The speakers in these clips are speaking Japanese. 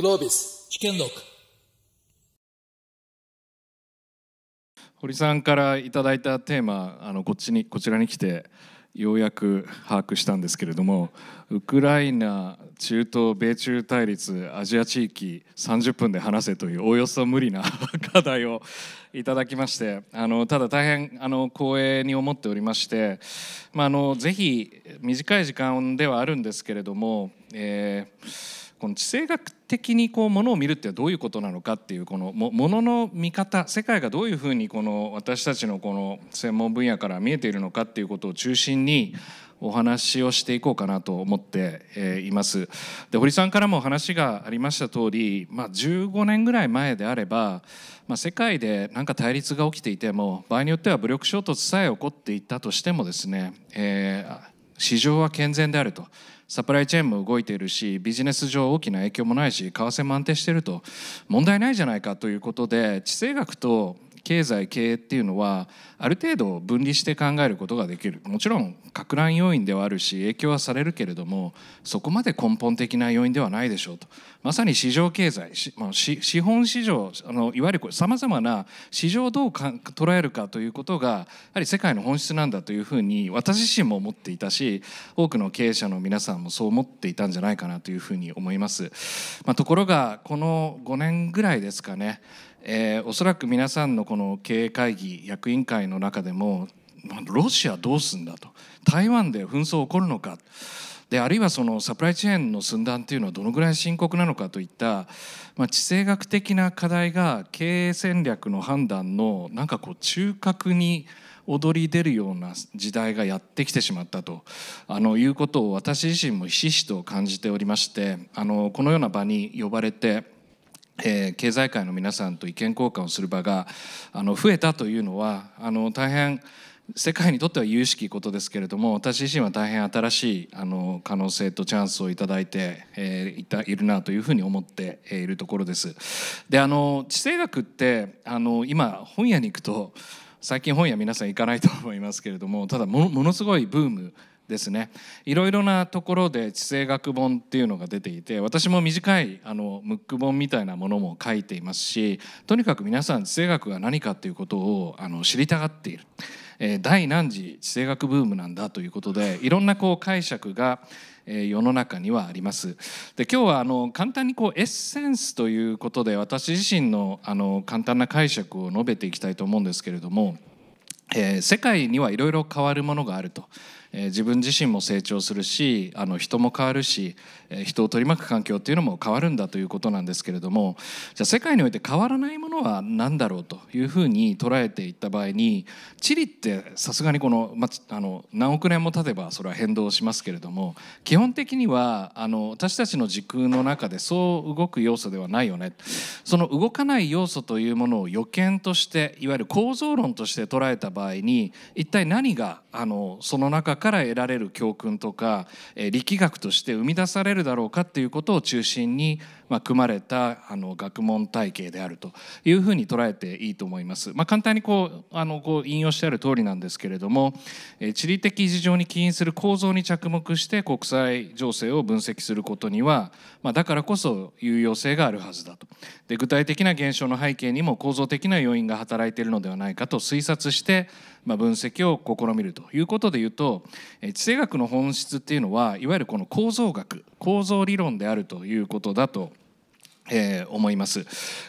Clovis, c h 堀さんからいただいたテーマあのこっちにこちらに来てようやく把握したんですけれどもウクライナ中東米中対立アジア地域30分で話せというおおよそ無理な課題をいただきましてあのただ大変あの光栄に思っておりまして、まあ、あのぜひ短い時間ではあるんですけれども、えーこの地政学的にこうものを見るってどういうことなのかっていうこのものの見方世界がどういうふうにこの私たちのこの専門分野から見えているのかっていうことを中心にお話をしていこうかなと思っています。で堀さんからも話がありました通り、まあ、15年ぐらい前であれば、まあ、世界で何か対立が起きていても場合によっては武力衝突さえ起こっていたとしてもですね、えー、市場は健全であると。サプライチェーンも動いているしビジネス上大きな影響もないし為替も安定していると問題ないじゃないかということで地政学と経済経営っていうのはある程度分離して考えることができるもちろん拡乱要因ではあるし影響はされるけれどもそこまで根本的な要因ではないでしょうとまさに市場経済資本市場あのいわゆるさまざまな市場をどうか捉えるかということがやはり世界の本質なんだというふうに私自身も思っていたし多くの経営者の皆さんもそう思っていたんじゃないかなというふうに思います。まあ、ところがこの5年ぐらいですかねえー、おそらく皆さんのこの経営会議役員会の中でもロシアどうすんだと台湾で紛争起こるのかであるいはそのサプライチェーンの寸断というのはどのぐらい深刻なのかといった、まあ、地政学的な課題が経営戦略の判断のなんかこう中核に躍り出るような時代がやってきてしまったとあのいうことを私自身もひしひしと感じておりましてあのこのような場に呼ばれて。えー、経済界の皆さんと意見交換をする場があの増えたというのはあの大変世界にとっては有識ことですけれども私自身は大変新しいあの可能性とチャンスを頂いて、えー、いたいるなというふうに思っているところです。であの地政学ってあの今本屋に行くと最近本屋皆さん行かないと思いますけれどもただものすごいブームですねいろいろなところで地政学本っていうのが出ていて私も短いあのムック本みたいなものも書いていますしとにかく皆さん地政学が何かっていうことをあの知りたがっている、えー、第何次地政学ブームなんだということでいろんなこう解釈が世の中にはあります。で今日はあの簡単にこうエッセンスということで私自身のあの簡単な解釈を述べていきたいと思うんですけれども、えー、世界にはいろいろ変わるものがあると。え自分自身も成長するしあの人も変わるし、え人を取り巻く環境っていうのも変わるんだということなんですけれどもじゃあ世界において変わらないものは何だろうというふうに捉えていった場合に地理ってさすがにこの,、まあの何億年も経てばそれは変動しますけれども基本的にはあの私たちの時空の中でそう動く要素ではないよねその動かない要素というものを予見としていわゆる構造論として捉えた場合に一体何があのその中から得られる教訓とか力学として生み出されるだろうかということを中心にまあ、組まれたあの学問体系であるというふうに捉えていいと思います。まあ、簡単にこうあのこう引用してある通りなんですけれども、え地理的事情に起因する構造に着目して国際情勢を分析することには、まあ、だからこそ有用性があるはずだとで具体的な現象の背景にも構造的な要因が働いているのではないかと推察して、まあ、分析を試みるということでいうと地政学の本質っていうのはいわゆるこの構造学構造理論であるということだとえー、思います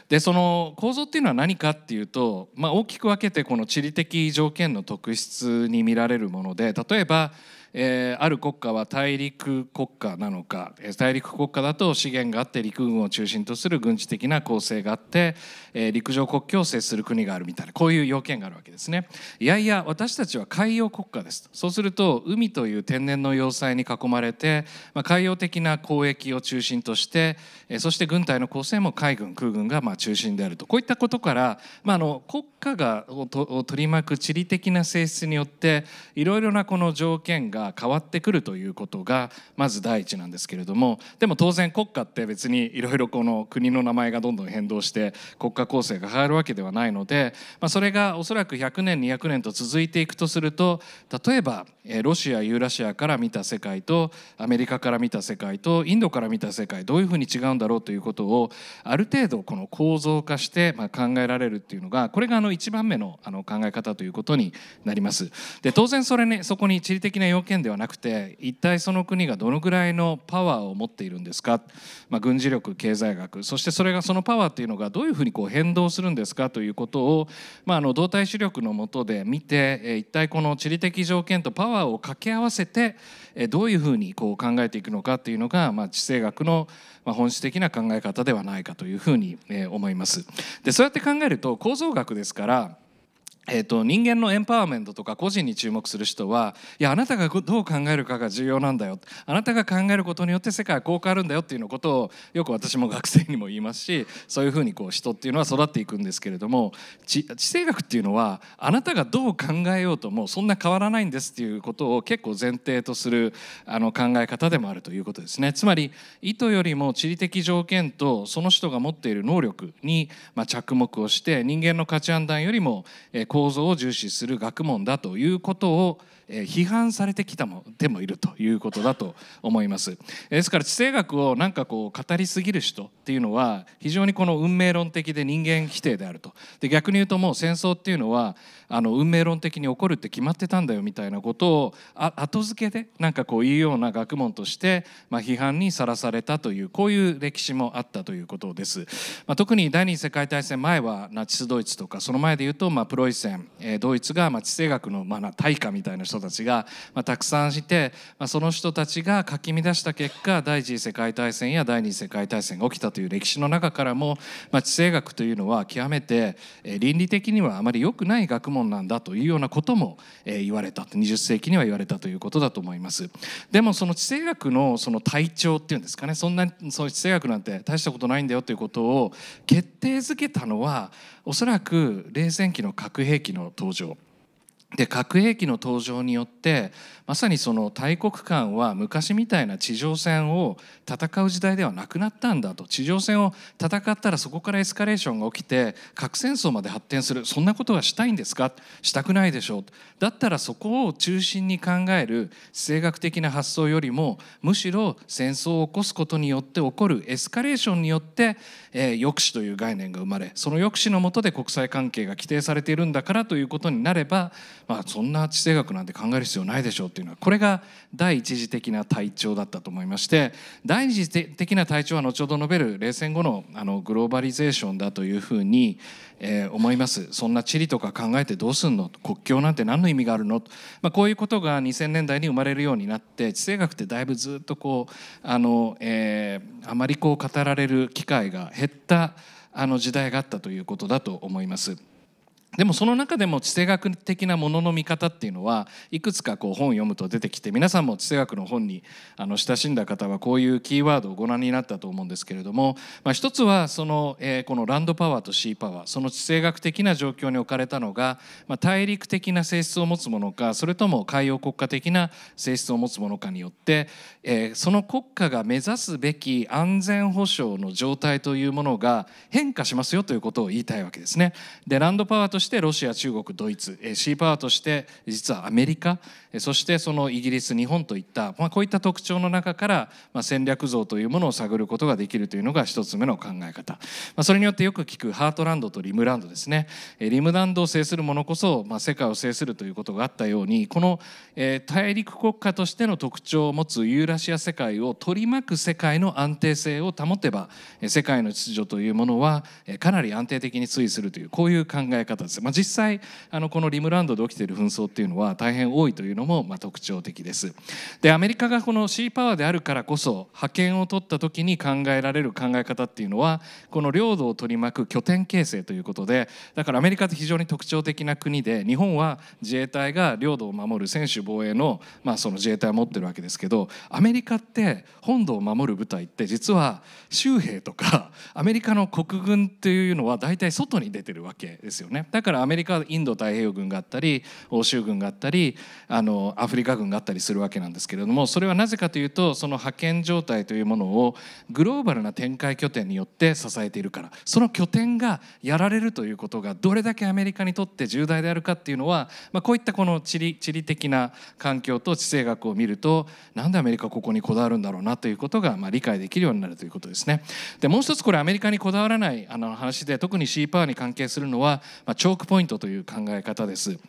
でその構造っていうのは何かっていうと、まあ、大きく分けてこの地理的条件の特質に見られるもので例えばえー、ある国家は大陸国家なのか大陸国家だと資源があって陸軍を中心とする軍事的な構成があって、えー、陸上国境を接する国があるみたいなこういう要件があるわけですね。いやいや私たちは海洋国家ですそうすると海という天然の要塞に囲まれて、まあ、海洋的な交易を中心として、えー、そして軍隊の構成も海軍空軍がまあ中心であるとこういったことから、まあ、あの国家がを取り巻く地理的な性質によっていろいろなこの条件がが変わってくるということがまず第一なんですけれどもでも当然国家って別にいろいろこの国の名前がどんどん変動して国家構成が変わるわけではないので、まあ、それがおそらく100年200年と続いていくとすると例えばロシアユーラシアから見た世界とアメリカから見た世界とインドから見た世界どういうふうに違うんだろうということをある程度この構造化してま考えられるっていうのがこれがあの1番目のあの考え方ということになります。で当然それ、ね、そこに地理的な要件ではなくて一体その国がどのぐらいのパワーを持っているんですか、まあ、軍事力経済学そしてそれがそのパワーっていうのがどういうふうにこう変動するんですかということを、まああ、の動体視力のもとで見て一体この地理的条件とパワーワーを掛け合わせてどういうふうにこう考えていくのかっていうのが、まあ、地政学の本質的な考え方ではないかというふうに思います。でそうやって考えると構造学ですからえーと、人間のエンパワーメントとか個人に注目する人はいやあなたがどう考えるかが重要なんだよあなたが考えることによって世界はこう変わるんだよっていうのことをよく私も学生にも言いますしそういうふうにこう人っていうのは育っていくんですけれども地政学っていうのはあなたがどう考えようともそんな変わらないんですっていうことを結構前提とするあの考え方でもあるということですね。つまり意図よりも地理的条件とその人が持っている能力に、まあ、着目をして人間の価値判断よりも、えー構造を重視する学問だということを批判されてきたもでもいるということだと思いますですから地政学をなんかこう語りすぎる人っていうのは非常にこの運命論的で人間否定であるとで逆に言うともう戦争っていうのはあの運命論的に起こるって決まってたんだよみたいなことをあ後付けでなんかこういうような学問として、まあ、批判にさらされたというこういう歴史もあったということです。まあ、特に第二次世界大戦前はナチスドイツとかその前で言うとまあプロイセン、えー、ドイツがまあ地政学のまあ大化みたいな人たちがまあたくさんいて、まあ、その人たちがかき乱した結果第一次世界大戦や第二次世界大戦が起きたという歴史の中からも、まあ、地政学というのは極めてえ倫理的にはあまり良くない学問もなんだというようなことも、え言われた20世紀には言われたということだと思いますでもその地政学のその体調っていうんですかねそんなその地政学なんて大したことないんだよということを決定づけたのはおそらく冷戦期の核兵器の登場で核兵器の登場によってまさにその大国間は昔みたいな地上戦を戦う時代ではなくなったんだと地上戦を戦ったらそこからエスカレーションが起きて核戦争まで発展するそんなことはしたいんですかしたくないでしょうだったらそこを中心に考える地政学的な発想よりもむしろ戦争を起こすことによって起こるエスカレーションによって、えー、抑止という概念が生まれその抑止のもとで国際関係が規定されているんだからということになればまあ、そんな地政学なんて考える必要ないでしょうっていうのはこれが第一次的な体調だったと思いまして第二次的な体調は後ほど述べる冷戦後のあのグローバリゼーションだというふうに、えー、思いますそんな地理とか考えてどうすんの国境なんて何の意味があるの、まあ、こういうことが2000年代に生まれるようになって地政学ってだいぶずっとこうあの、えー、あまりこう語られる機会が減ったあの時代があったということだと思います。でもその中でも地政学的なものの見方っていうのはいくつかこう本を読むと出てきて皆さんも地政学の本にあの親しんだ方はこういうキーワードをご覧になったと思うんですけれども、まあ、一つはその、えー、このランドパワーとシーパワーその地政学的な状況に置かれたのが、まあ、大陸的な性質を持つものかそれとも海洋国家的な性質を持つものかによって、えー、その国家が目指すべき安全保障の状態というものが変化しますよということを言いたいわけですね。でランドパワーとしてロシア中国ドイツ C パワーとして実はアメリカそしてそのイギリス日本といった、まあ、こういった特徴の中から、まあ、戦略像というものを探ることができるというのが1つ目の考え方、まあ、それによってよく聞くハートランドとリムランドですねリムランドを制するものこそ、まあ、世界を制するということがあったようにこの、えー、大陸国家としての特徴を持つユーラシア世界を取り巻く世界の安定性を保てば世界の秩序というものはかなり安定的に推移するというこういう考え方です。まあ、実際あのこのリムランドで起きている紛争っていうのは大変多いというのもま特徴的です。でアメリカがこのシーパワーであるからこそ覇権を取った時に考えられる考え方っていうのはこの領土を取り巻く拠点形成ということでだからアメリカって非常に特徴的な国で日本は自衛隊が領土を守る専守防衛の,、まあその自衛隊を持ってるわけですけどアメリカって本土を守る部隊って実は州兵とかアメリカの国軍っていうのは大体外に出てるわけですよね。だからアメリカはインド太平洋軍があったり欧州軍があったりあののアフリカ軍があったりするわけなんですけれどもそれはなぜかというとその派遣状態というものをグローバルな展開拠点によって支えているからその拠点がやられるということがどれだけアメリカにとって重大であるかっていうのは、まあ、こういったこの地理地理的な環境と地政学を見るとなんでアメリカここにこだわるんだろうなということが、まあ、理解できるようになるということですね。でもう一つこれアメリカにこだわらないあの話で特にシーパーに関係するのは、まあ、チョークポイントという考え方です。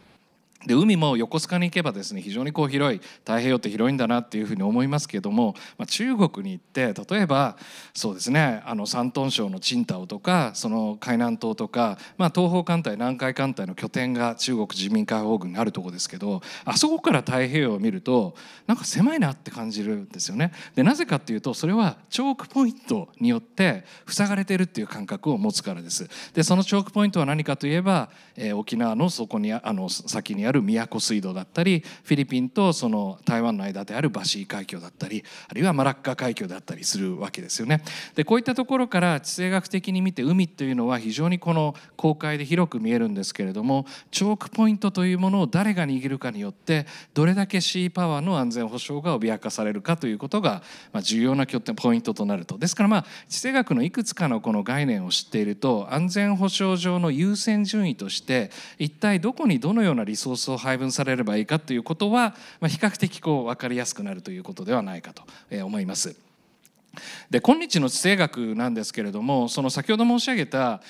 で海も横須賀に行けばですね非常にこう広い太平洋って広いんだなっていうふうに思いますけども、まあ、中国に行って例えばそうですねあの山東省の青島とかその海南島とか、まあ、東方艦隊南海艦隊の拠点が中国人民解放軍にあるところですけどあそこから太平洋を見るとなんか狭いなって感じるんですよね。でなぜかっていうとそれはチョークポイントによって塞がれてるっていう感覚を持つからです。でそのチョークポイントは何かといえば、えー、沖縄のそこにあの先にあるある宮古水道だったりフィリピンとその台湾の間であるバシー海峡だったりあるいはマラッカ海峡だったりするわけですよね。でこういったところから地政学的に見て海というのは非常にこの公海で広く見えるんですけれどもチョークポイントというものを誰が握るかによってどれだけシーパワーの安全保障が脅かされるかということが、まあ、重要なポイントとなると。ですからまあ地政学のいくつかのこの概念を知っていると安全保障上の優先順位として一体どこにどのようなリソーススを配分されればいいかということは、まあ、比較的こう分かりやすくなるということではないかと思います。で今日の地政学なんですけれどもその先ほど申し上げた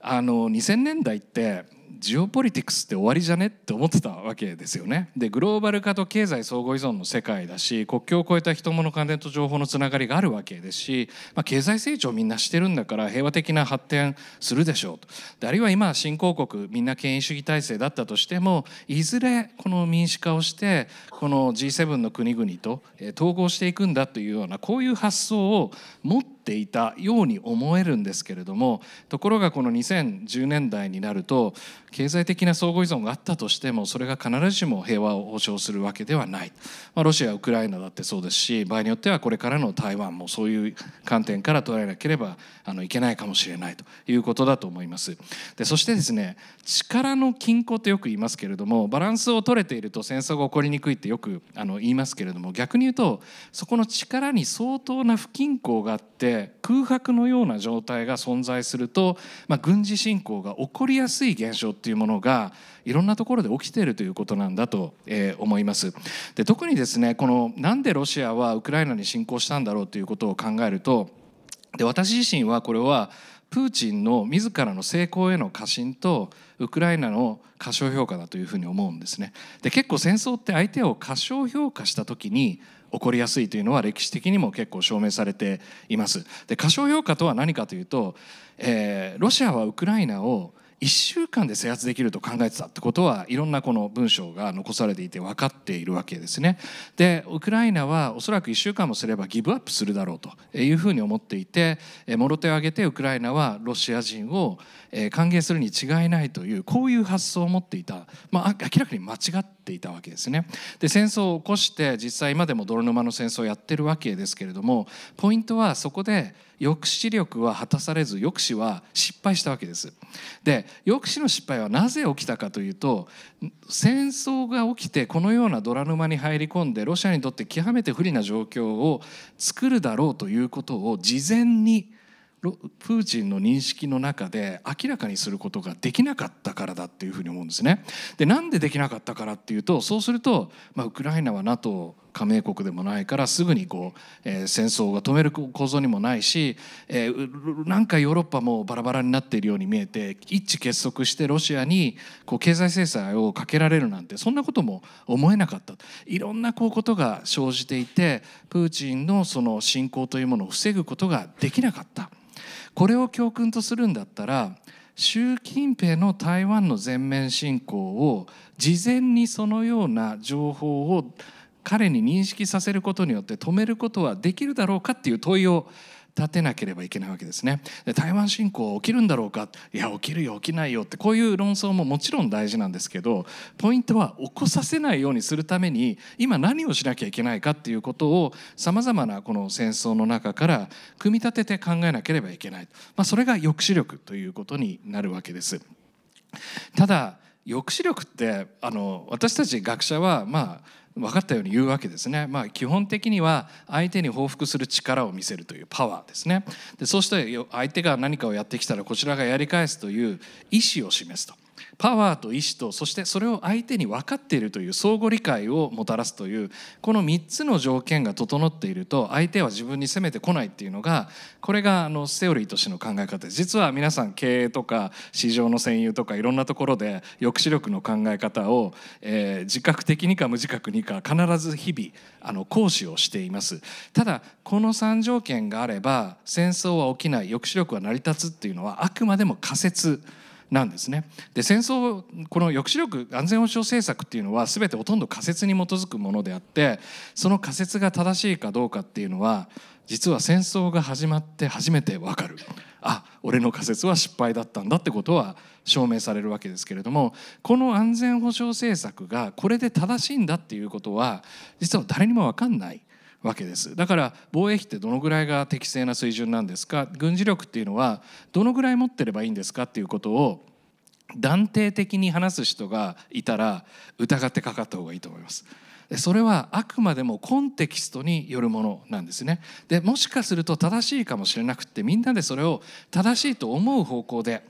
あの2000年代ってジオポリティクスって終わりじゃねって思ってたわけですよね。でグローバル化と経済相互依存の世界だし国境を越えた人物関連と情報のつながりがあるわけですし、まあ、経済成長みんなしてるんだから平和的な発展するでしょうとであるいは今新興国みんな権威主義体制だったとしてもいずれこの民主化をしてこの G7 の国々と統合していくんだというようなこういう発想を持ってていたように思えるんですけれどもところがこの2010年代になると経済的な相互依存があったとしてもそれが必ずしも平和を保障するわけではない、まあ、ロシアウクライナだってそうですし場合によってはこれからの台湾もそういう観点から捉えなければあのいけないかもしれないということだと思いますでそしてですね力の均衡ってよく言いますけれどもバランスを取れていると戦争が起こりにくいってよくあの言いますけれども逆に言うとそこの力に相当な不均衡があって空白のような状態が存在すると、まあ、軍事侵攻が起こりやすい現象っていうものがいろんなところで起きているということなんだと、え思います。で特にですねこのなんでロシアはウクライナに侵攻したんだろうということを考えるとで私自身はこれはプーチンの自らの成功への過信とウクライナの過小評価だというふうに思うんですね。で結構戦争って相手を過小評価した時に起こりやすいというのは歴史的にも結構証明されています。で過小評価とは何かというと、えー、ロシアはウクライナを1週間で制圧できると考えてたってことはいろんなこの文章が残されていて分かっているわけですね。でウクライナはおそらく1週間もすればギブアップするだろうというふうに思っていてもろ手を挙げてウクライナはロシア人を歓迎するに違いないというこういう発想を持っていた、まあ、明らかに間違っていたわけですね。で戦争を起こして実際今でも泥沼の戦争をやってるわけですけれどもポイントはそこで抑止力は果たされず抑止は失敗したわけです。で抑止の失敗はなぜ起きたかというと戦争が起きてこのような泥沼に入り込んでロシアにとって極めて不利な状況を作るだろうということを事前にプーチンの認識の中で明らかにすることができなかったからだっていうふうに思うんですね。でなんでできなかったからっていうとそうすると、まあ、ウクライナは NATO 加盟国でもないからすぐにこう、えー、戦争が止める構造にもないし、えー、なんかヨーロッパもバラバラになっているように見えて一致結束してロシアにこう経済制裁をかけられるなんてそんなことも思えなかったいろんなこうことが生じていてプーチンのその侵攻というものを防ぐことができなかった。これを教訓とするんだったら習近平の台湾の全面侵攻を事前にそのような情報を彼に認識させることによって止めることはできるだろうかっていう問いを立てなければいけないわけですね。で台湾侵攻起きるんだろうかいや起きるよ起きないよってこういう論争ももちろん大事なんですけどポイントは起こさせないようにするために今何をしなきゃいけないかっていうことをさまざまなこの戦争の中から組み立てて考えなければいけない、まあ、それが抑止力ということになるわけです。ただ抑止力ってあの私たち学者はまあ分かったように言うわけですね、まあ、基本的には相手に報復する力を見せるというパワーですねでそうして相手が何かをやってきたらこちらがやり返すという意思を示すとパワーと意志とそしてそれを相手に分かっているという相互理解をもたらすというこの3つの条件が整っていると相手は自分に攻めてこないっていうのがこれがあのセオリーとしての考え方です実は皆さん経営とか市場の占有とかいろんなところで抑止力の考え方を、えー、自覚的にか無自覚にか必ず日々あの行使をしていますただこの3条件があれば戦争は起きない抑止力は成り立つっていうのはあくまでも仮説です。なんですね。で戦争この抑止力安全保障政策っていうのは全てほとんど仮説に基づくものであってその仮説が正しいかどうかっていうのは実は戦争が始まって初めて分かるあ俺の仮説は失敗だったんだってことは証明されるわけですけれどもこの安全保障政策がこれで正しいんだっていうことは実は誰にも分かんないわけですだから防衛費ってどのぐらいが適正な水準なんですか軍事力っていうのはどのぐらい持ってればいいんですかっていうことを断定的に話す人がいたら疑ってかかった方がいいと思います。それはあくまでもコンテキストによるものなんですね。でもしかすると正しいかもしれなくってみんなでそれを正しいと思う方向で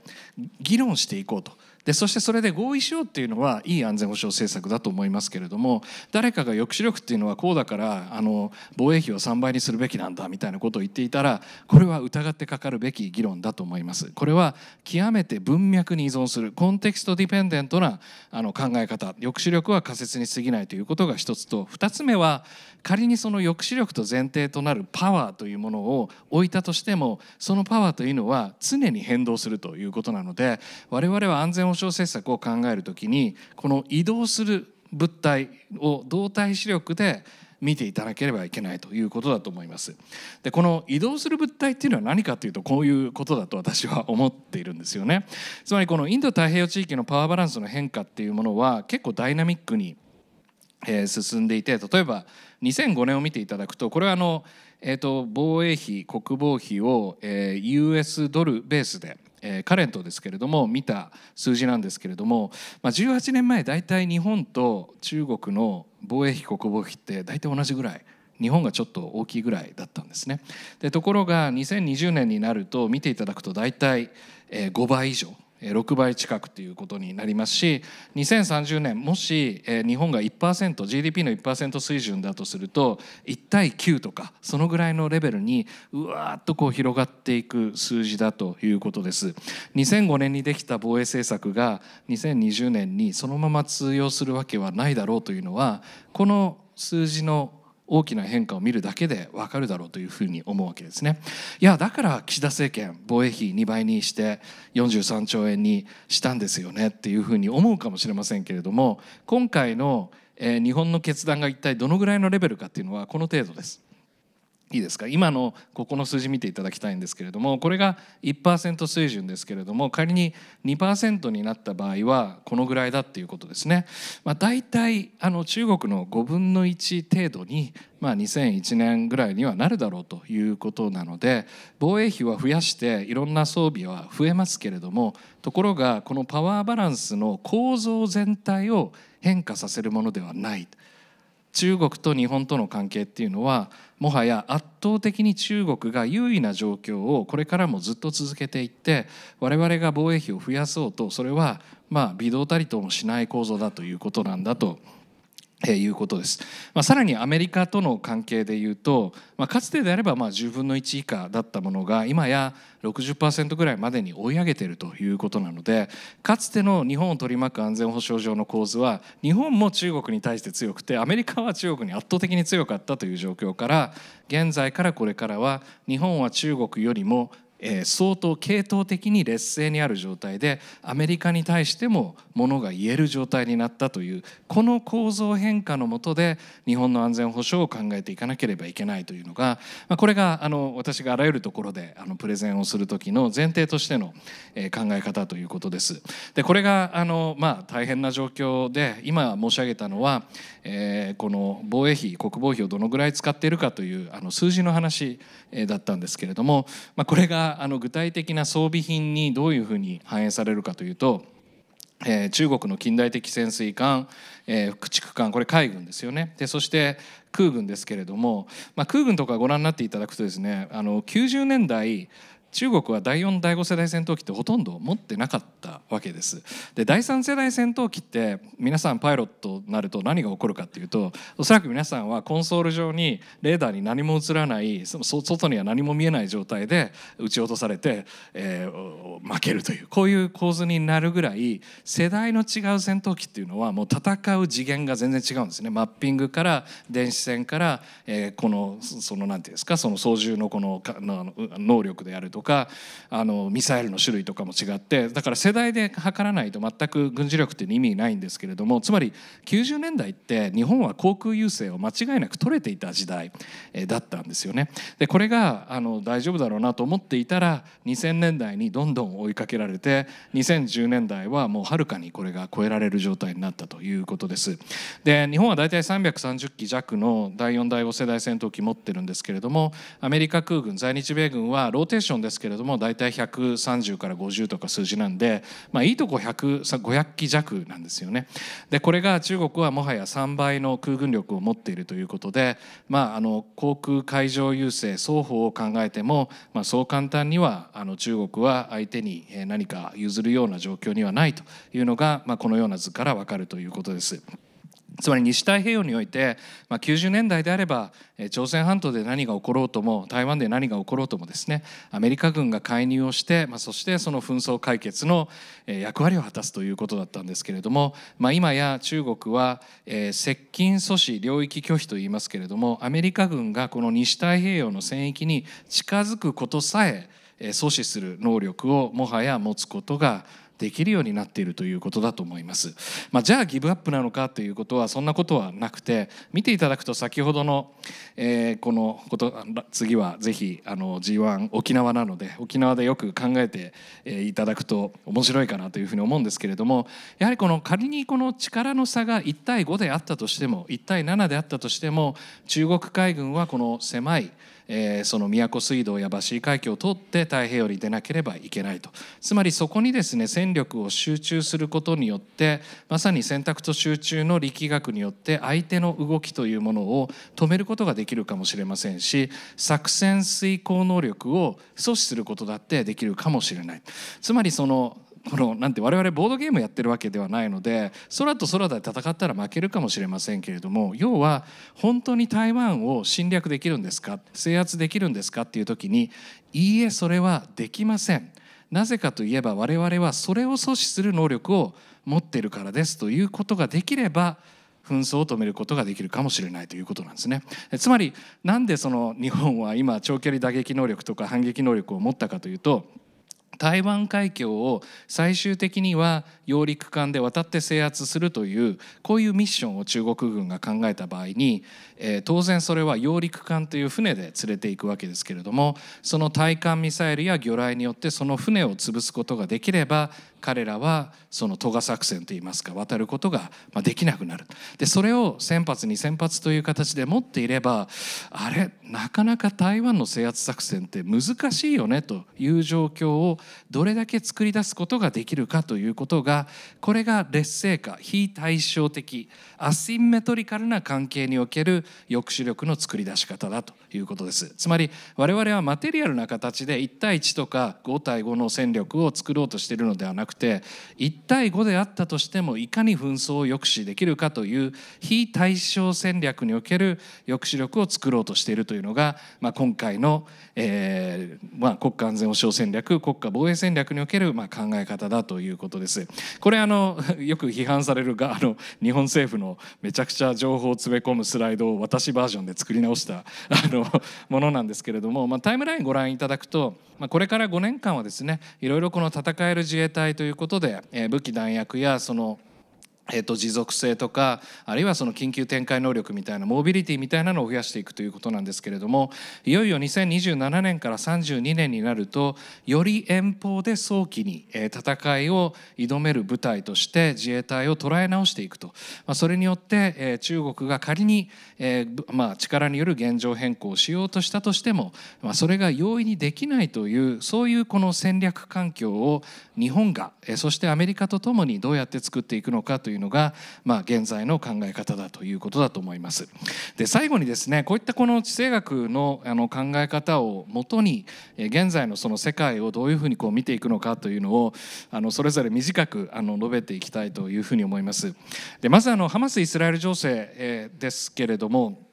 議論していこうとでそしてそれで合意しようっていうのはいい安全保障政策だと思いますけれども誰かが抑止力っていうのはこうだからあの防衛費を3倍にするべきなんだみたいなことを言っていたらこれは疑ってかかるべき議論だと思います。これは極めて文脈に依存するコンテキストディペンデントなあの考え方抑止力は仮説に過ぎないということが一つと二つ目は仮にその抑止力と前提となるパワーというものを置いたとしてもそのパワーというのは常に変動するということなので我々は安全保照政策を考えるときにこの移動する物体を動体視力で見ていただければいけないということだと思います。でこの移動する物体っていうのは何かというとこういうことだと私は思っているんですよね。つまりこのインド太平洋地域のパワーバランスの変化っていうものは結構ダイナミックにえ進んでいて例えば2005年を見ていただくとこれはあの、えー、と防衛費国防費を、え US ドルベースでえカレントですけれども見た数字なんですけれども、まあ、18年前大体日本と中国の防衛費国防費って大体同じぐらい日本がちょっと大きいぐらいだったんですね。でところが2020年になると見ていただくと大体5倍以上6倍近くということになりますし2030年もし日本が 1%GDP の1%水準だとすると1対9とかそのぐらいのレベルにうわーっとこう広がっていく数字だということです2005年にできた防衛政策が2020年にそのまま通用するわけはないだろうというのはこの数字の大きな変化を見るだけでわかるだろうというふうに思うわけですね。いやだから岸田政権防衛費2倍にして43兆円にしたんですよねっていうふうに思うかもしれませんけれども今回の日本の決断が一体どのぐらいのレベルかっていうのはこの程度です。いいですか今のここの数字見ていただきたいんですけれどもこれが1%水準ですけれども仮に2%になった場合はこのぐらいだっていうことですね、まあ、大体あの中国の5分の1程度に、まあ、2001年ぐらいにはなるだろうということなので防衛費は増やしていろんな装備は増えますけれどもところがこのパワーバランスの構造全体を変化させるものではない。中国と日本との関係っていうのはもはや圧倒的に中国が優位な状況をこれからもずっと続けていって我々が防衛費を増やそうとそれはまあ微動たりともしない構造だということなんだとえー、いうことです、まあ、さらにアメリカとの関係でいうと、まあ、かつてであればまあ10分の1以下だったものが今や60%ぐらいまでに追い上げているということなのでかつての日本を取り巻く安全保障上の構図は日本も中国に対して強くてアメリカは中国に圧倒的に強かったという状況から現在からこれからは日本は中国よりもえー、相当系統的に劣勢にある状態でアメリカに対してもものが言える状態になったというこの構造変化のもとで日本の安全保障を考えていかなければいけないというのが、まあ、これがあの私があらゆるところであのプレゼンをする時の前提としての、えー、考え方ということです。でこれがあの、まあ、大変な状況で今申し上げたのは、えー、この防衛費国防費をどのぐらい使っているかというあの数字の話、えー、だったんですけれども、まあ、これがあの具体的な装備品にどういうふうに反映されるかというと。えー、中国の近代的潜水艦、えー、駆逐艦これ海軍ですよねでそして空軍ですけれども、まあ、空軍とかご覧になっていただくとですねあの90年代中国は第4第5世代戦闘機ってほとんど持ってなかったわけですで第3世代戦闘機って皆さんパイロットになると何が起こるかっていうとおそらく皆さんはコンソール上にレーダーに何も映らないその外には何も見えない状態で撃ち落とされて、えー、負けるというこういう構図になるぐらい世代の違う戦闘機っていうのはもう戦う次元が全然違うんですねマッピングから電子戦から、えー、このその何て言うんですかその操縦のこのの能力であるとかかあのミサイルの種類とかも違ってだから世代で測らないと全く軍事力っていう意味ないんですけれどもつまり90年代って日本は航空優勢を間違いなく取れていた時代だったんですよね。でこれがあの大丈夫だろうなと思っていたら2000年代にどんどん追いかけられて2010年代はもうはるかにこれが超えられる状態になったということです。で日本は大体330機弱の第4第5世代戦闘機持ってるんですけれどもアメリカ空軍在日米軍はローテーションでですけれども大体130から50とか数字なんで、まあ、いいとこ500機弱なんですよね。でこれが中国はもはや3倍の空軍力を持っているということで、まあ、あの航空海上優勢双方を考えても、まあ、そう簡単にはあの中国は相手に何か譲るような状況にはないというのが、まあ、このような図からわかるということです。つまり西太平洋において、まあ、90年代であれば朝鮮半島で何が起ころうとも台湾で何が起ころうともですねアメリカ軍が介入をして、まあ、そしてその紛争解決の役割を果たすということだったんですけれども、まあ、今や中国は、え接近阻止領域拒否といいますけれどもアメリカ軍がこの西太平洋の戦域に近づくことさえ阻止する能力をもはや持つことができるようになっているということだと思います、まあ、じゃあギブアップなのかということはそんなことはなくて見ていただくと先ほどの、えー、このこと次はぜひあの G1 沖縄なので沖縄でよく考えていただくと面白いかなというふうに思うんですけれどもやはりこの仮にこの力の差が1対5であったとしても1対7であったとしても中国海軍はこの狭いえー、その都水道やバシー海峡を通って太平洋に出なければいけないとつまりそこにですね戦力を集中することによってまさに選択と集中の力学によって相手の動きというものを止めることができるかもしれませんし作戦遂行能力を阻止することだってできるかもしれないつまりそのこのなんて我々ボードゲームやってるわけではないので空と空で戦ったら負けるかもしれませんけれども要は本当に台湾を侵略できるんですか制圧できるんですかっていう時にいいえそれはできません。なぜかといえば我々はそれを阻止する能力を持ってるからですということができれば紛争を止めることができるかもしれないということなんですねつまりなんでその日本は今長距離打撃能力とか反撃能力を持ったかというと台湾海峡を最終的には揚陸艦で渡って制圧するというこういうミッションを中国軍が考えた場合に、えー、当然それは揚陸艦という船で連れていくわけですけれどもその対艦ミサイルや魚雷によってその船を潰すことができれば彼らはその渡河作戦といいますか渡ることができなくなるでそれを先発に先発という形で持っていればあれなかなか台湾の制圧作戦って難しいよねという状況をどれだけ作り出すことができるかということがこれが劣勢化非対称的アシンメトリカルな関係における抑止力の作り出し方だということですつまり我々はマテリアルな形で1対1とか5対5の戦力を作ろうとしているのではなくくて1対5であったとしてもいかに紛争を抑止できるかという非対称戦略における抑止力を作ろうとしているというのが、まあ、今回の、えーまあ、国家安全保障戦略国家防衛戦略における、まあ、考え方だということです。これあの よく批判されるがあの日本政府のめちゃくちゃ情報を詰め込むスライドを私バージョンで作り直したあのものなんですけれども、まあ、タイムラインご覧いただくと、まあ、これから5年間はですねいろいろこの戦える自衛隊ということで武器弾薬やそのえー、と持続性とかあるいはその緊急展開能力みたいなモービリティみたいなのを増やしていくということなんですけれどもいよいよ2027年から32年になるとより遠方で早期に、え戦いを挑める部隊として自衛隊を捉え直していくと、まそれによって、え中国が仮に、えま力による現状変更をしようとしたとしても、まそれが容易にできないというそういうこの戦略環境を日本が、えそしてアメリカとともにどうやって作っていくのかといういうのが、まあ、現在の考え方だということだと思います。で最後にですねこういったこの地政学のあの考え方をもとに現在のその世界をどういうふうにこう見ていくのかというのをあのそれぞれ短くあの述べていきたいというふうに思います。でまずあのハマス・イスラエル情勢ですけれども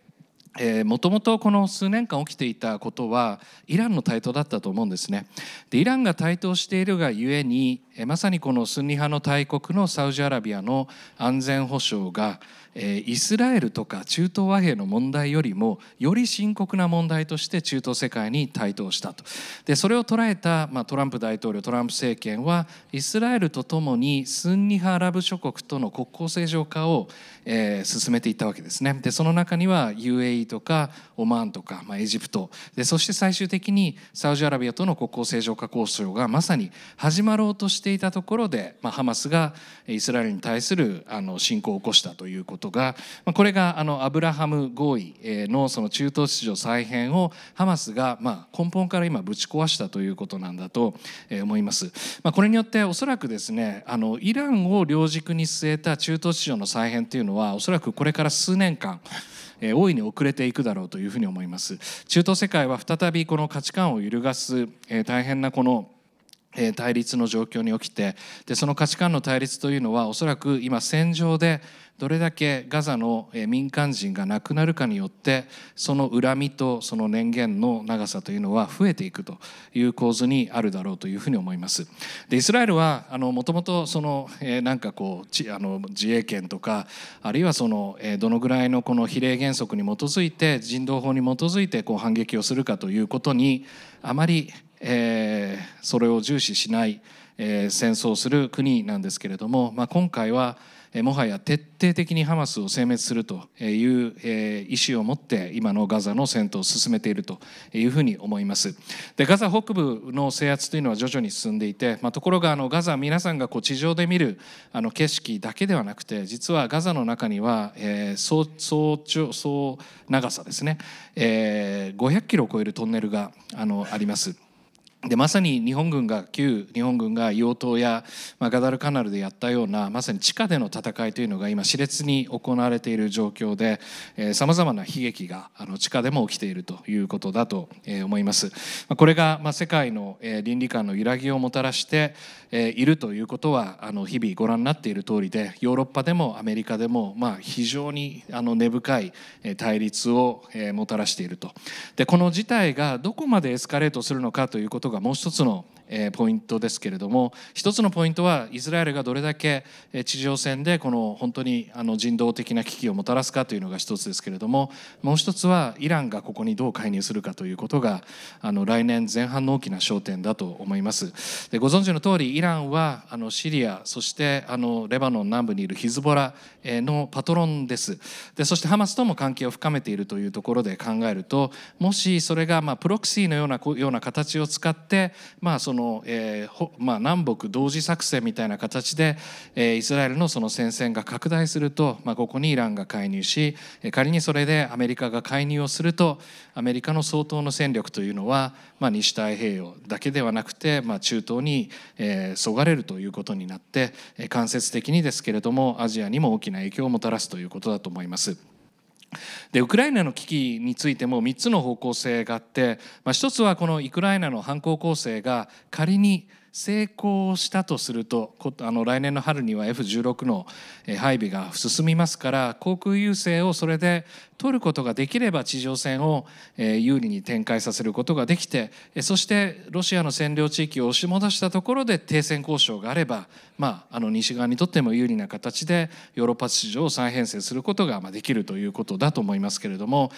もともとこの数年間起きていたことはイランの台頭だったと思うんですねでイランが台頭しているがゆえにまさにこのスンニ派の大国のサウジアラビアの安全保障がイスラエルとか中東和平の問題よりもより深刻な問題として中東世界に台頭したとでそれを捉えた、まあ、トランプ大統領トランプ政権はイスラエルとともにスンニ派アラブ諸国との国交正常化をえー、進めていったわけですねでその中には UAE とかオマーンとか、まあ、エジプトでそして最終的にサウジアラビアとの国交正常化交渉がまさに始まろうとしていたところで、まあ、ハマスがイスラエルに対するあの侵攻を起こしたということが、まあ、これがあのアブラハム合意のその中東秩序再編をハマスがまあ根本から今ぶち壊したということなんだと思います。まあ、これによっておそらくですねあのイランを両軸に据えた中東秩序の再編というのはおそらくこれから数年間大いに遅れていくだろうというふうに思います中東世界は再びこの価値観を揺るがす大変なこの対立の状況に起きてでその価値観の対立というのはおそらく今戦場でどれだけガザの民間人が亡くなるかによってその恨みとその年限の長さというのは増えていくという構図にあるだろうというふうに思います。でイスラエルはもともとその、えー、なんかこうあの自衛権とかあるいはその、えー、どのぐらいのこの比例原則に基づいて人道法に基づいてこう反撃をするかということにあまりえー、それを重視しない、えー、戦争する国なんですけれども、まあ、今回はもはや徹底的にハマスを殲滅するという意思を持って今のガザの戦闘を進めているというふうに思いますでガザ北部の制圧というのは徐々に進んでいて、まあ、ところがあのガザ皆さんがこう地上で見るあの景色だけではなくて実はガザの中には、えー、総総総長長さですね、えー、500キロを超えるトンネルがあのあります。でまさに日本軍が旧日本軍が硫黄島や、まあ、ガダルカナルでやったようなまさに地下での戦いというのが今熾烈に行われている状況でさまざまな悲劇があの地下でも起きているということだと、えー、思います。まあ、これが、まあ、世界の、えー、倫理観の揺らぎをもたらして、えー、いるということはあの日々ご覧になっている通りでヨーロッパでもアメリカでも、まあ、非常にあの根深い対立を、えー、もたらしていると。でこの事態がどこまでエスカレートするのかということがもう一つのえポイントですけれども一つのポイントはイスラエルがどれだけ地上戦でこの本当にあの人道的な危機をもたらすかというのが一つですけれどももう一つはイランがここにどう介入するかということがあの来年前半の大きな焦点だと思います。でご存知の通りイランはあのシリアそしてあのレバノン南部にいるヒズボラのパトロンですでそしてハマスとも関係を深めているというところで考えるともしそれがまプロクシーのようなような形を使って、まあ、そのその、えーまあ、南北同時作戦みたいな形で、えー、イスラエルのその戦線が拡大すると、まあ、ここにイランが介入し仮にそれでアメリカが介入をするとアメリカの相当の戦力というのは、まあ、西太平洋だけではなくて、まあ、中東に、えー、そがれるということになって間接的にですけれどもアジアにも大きな影響をもたらすということだと思います。でウクライナの危機についても3つの方向性があって、まあ、1つはこのウクライナの反攻攻勢が仮に成功したとするとあの来年の春には F16 の配備が進みますから航空優勢をそれで取ることができれば地上戦を有利に展開させることができてそしてロシアの占領地域を押し戻したところで停戦交渉があれば、まあ、あの西側にとっても有利な形でヨーロッパ市場を再編成することができるということだと思いますけれども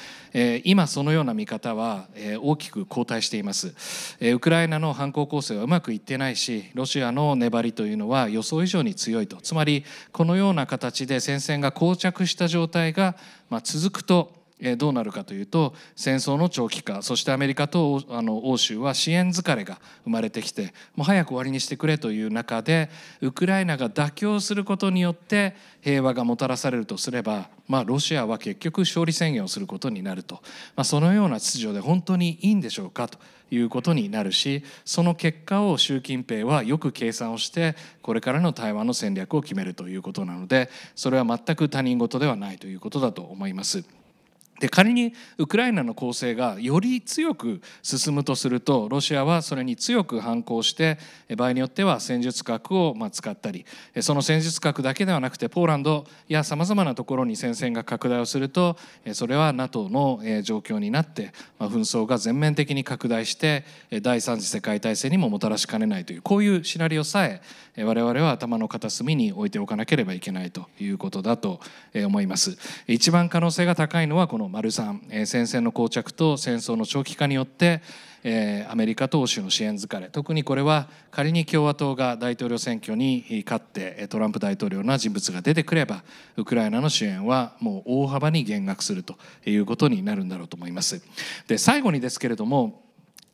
今そのような見方は大きく後退しています。ウクライナの反抗攻勢はうまくいってないしロシアの粘りというのは予想以上に強いとつまりこのような形で戦線が膠着した状態がまあ、続くとどうなるかというと戦争の長期化そしてアメリカとあの欧州は支援疲れが生まれてきてもう早く終わりにしてくれという中でウクライナが妥協することによって平和がもたらされるとすれば、まあ、ロシアは結局勝利宣言をすることになると、まあ、そのような秩序で本当にいいんでしょうかということになるしその結果を習近平はよく計算をしてこれからの台湾の戦略を決めるということなのでそれは全く他人事ではないということだと思います。で仮にウクライナの攻勢がより強く進むとするとロシアはそれに強く反抗して場合によっては戦術核をま使ったりその戦術核だけではなくてポーランドやさまざまなところに戦線が拡大をするとそれは NATO の状況になって紛争が全面的に拡大して第3次世界大戦にももたらしかねないというこういうシナリオさえ我々は頭の片隅に置いておかなければいけないということだと思います。一番可能性が高いのはこのの丸三、えー、戦線の膠着と戦争の長期化によって、えー、アメリカと欧州の支援疲れ特にこれは仮に共和党が大統領選挙に勝ってトランプ大統領の人物が出てくればウクライナの支援はもう大幅に減額するということになるんだろうと思います。で最後にですけれども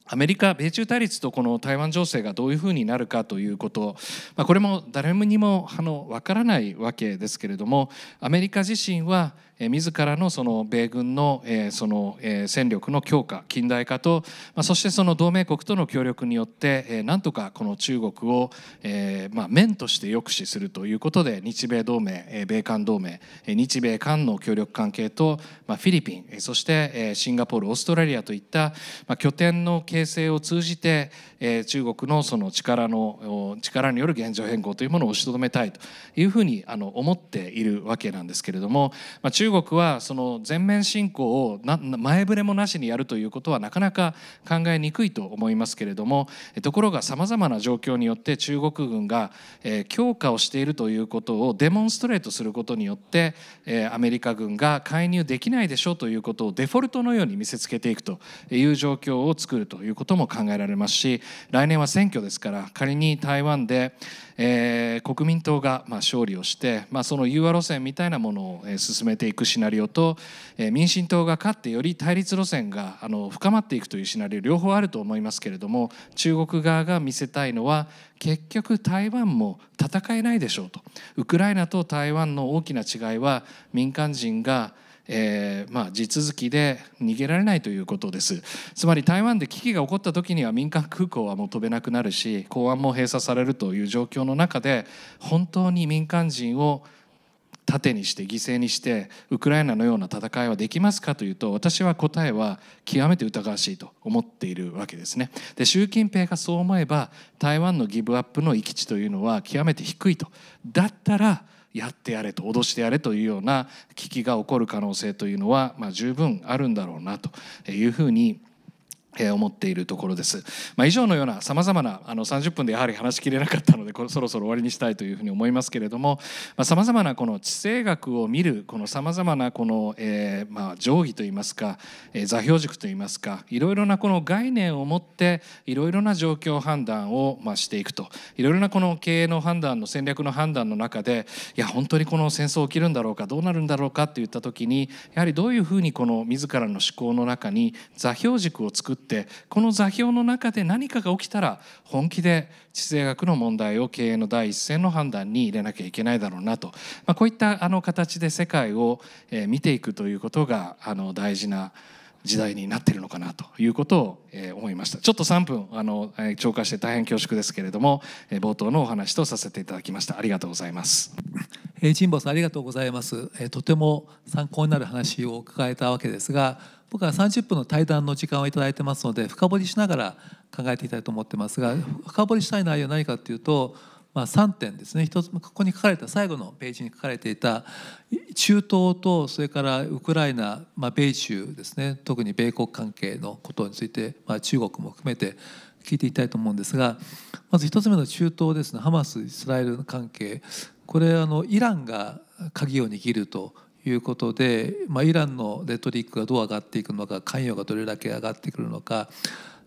アメリカ米中対立とこの台湾情勢がどういうふうになるかということ、まあ、これも誰にもあの分からないわけですけれどもアメリカ自身はえ自らのその米軍の,、えそのえ戦力の強化近代化と、まそしてその同盟国との協力によって、えなんとかこの中国を、えま面として抑止するということで日米同盟、え米韓同盟、え日米韓の協力関係と、まフィリピン、えそして、えシンガポールオーストラリアといった、ま拠点の形成を通じて、え中国のその力の力による現状変更というものを押しとどめたいというふうにあの思っているわけなんですけれども、ま国中国はその全面侵攻を前触れもなしにやるということはなかなか考えにくいと思いますけれどもところがさまざまな状況によって中国軍が強化をしているということをデモンストレートすることによってアメリカ軍が介入できないでしょうということをデフォルトのように見せつけていくという状況を作るということも考えられますし来年は選挙ですから仮に台湾でえー、国民党がまあ勝利をして、まあ、その融和路線みたいなものを進めていくシナリオと、えー、民進党が勝ってより対立路線があの深まっていくというシナリオ両方あると思いますけれども中国側が見せたいのは結局台湾も戦えないでしょうとウクライナと台湾の大きな違いは民間人がえー、まあ、地続きで逃げられないということですつまり台湾で危機が起こった時には民間空港はもう飛べなくなるし港湾も閉鎖されるという状況の中で本当に民間人を盾にして犠牲にしてウクライナのような戦いはできますかというと私は答えは極めて疑わしいと思っているわけですね。で習近平がそう思えば台湾のギブアップの域地というのは極めて低いと。だったらやってやれと脅してやれというような危機が起こる可能性というのは、まあ、十分あるんだろうなというふうにえ思っているところです、まあ、以上のようなさまざまなあの30分でやはり話しきれなかったのでこそろそろ終わりにしたいというふうに思いますけれどもさまざ、まなこの地政学を見るこのさまざまなこの、えー、まあ、定義といいますか、えー、座標軸といいますかいろいろなこの概念を持っていろいろな状況判断を、まあ、していくといろいろなこの経営の判断の戦略の判断の中でいや本当にこの戦争起きるんだろうかどうなるんだろうかっていった時にやはりどういうふうにこの自らの思考の中に座標軸を作ってってこの座標の中で何かが起きたら本気で地政学の問題を経営の第一線の判断に入れなきゃいけないだろうなと、まあ、こういったあの形で世界を見ていくということがあの大事な時代になってるのかなということを、え思いましたちょっと3分あの、え超過して大変恐縮ですけれども、え冒頭のお話とさせていただきましたありがとうございます、え神保さんありがとうございます、えとても参考になる話を伺えたわけですが僕は30分の対談の時間を頂いてますので深掘りしながら考えていきたいと思ってますが深掘りしたい内容は何かっていうと、まあ、3点ですね一つここに書かれた最後のページに書かれていた中東とそれからウクライナ、まあ、米中ですね特に米国関係のことについて、まあ、中国も含めて聞いていきたいと思うんですがまず1つ目の中東ですねハマスイスラエル関係これあのイランが鍵を握るということで、まあ、イランのレトリックがどう上がっていくのか関与がどれだけ上がってくるのか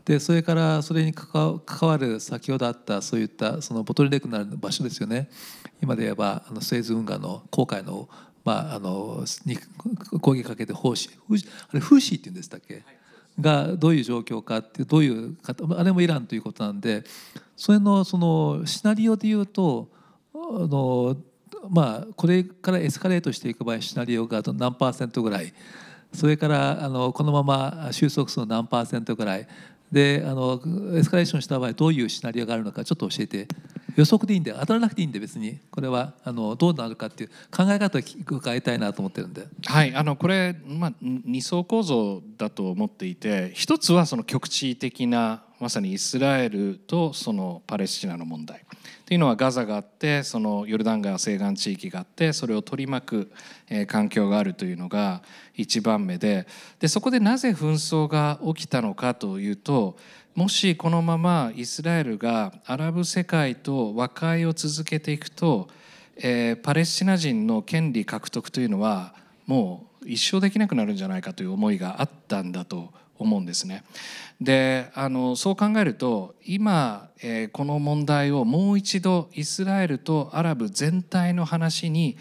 でそれからそれに関わる先ほどあったそういったそのボトルネックになる場所ですよね今で言えばあのスエズ運河の航海の,、まあ、あのに攻撃かけて奉仕あれフーシーって言うんでしたっけ、がどういう状況かってどういうあれもイランということなんでそれのそのシナリオで言うとあのまあ、これからエスカレートしていく場合シナリオが何パーセントぐらいそれからあのこのまま収束数の何パーセントぐらいであのエスカレーションした場合どういうシナリオがあるのかちょっと教えて予測でいいんで当たらなくていいんで別にこれはあのどうなるかっていう考え方を伺いたいなと思ってるんで。はいあのこれ、まあ、2層構造だと思っていて一つはその局地的なまさにイスラエルとそのパレスチナの問題というのはガザがあってそのヨルダン川西岸地域があってそれを取り巻く、え環境があるというのが一番目ででそこでなぜ紛争が起きたのかというともしこのままイスラエルがアラブ世界と和解を続けていくと、えー、パレスチナ人の権利獲得というのはもう一生できなくなるんじゃないかという思いがあったんだと思うんですね。であのそう考えると今、えー、この問題をもう一度イスラエルとアラブ全体の話に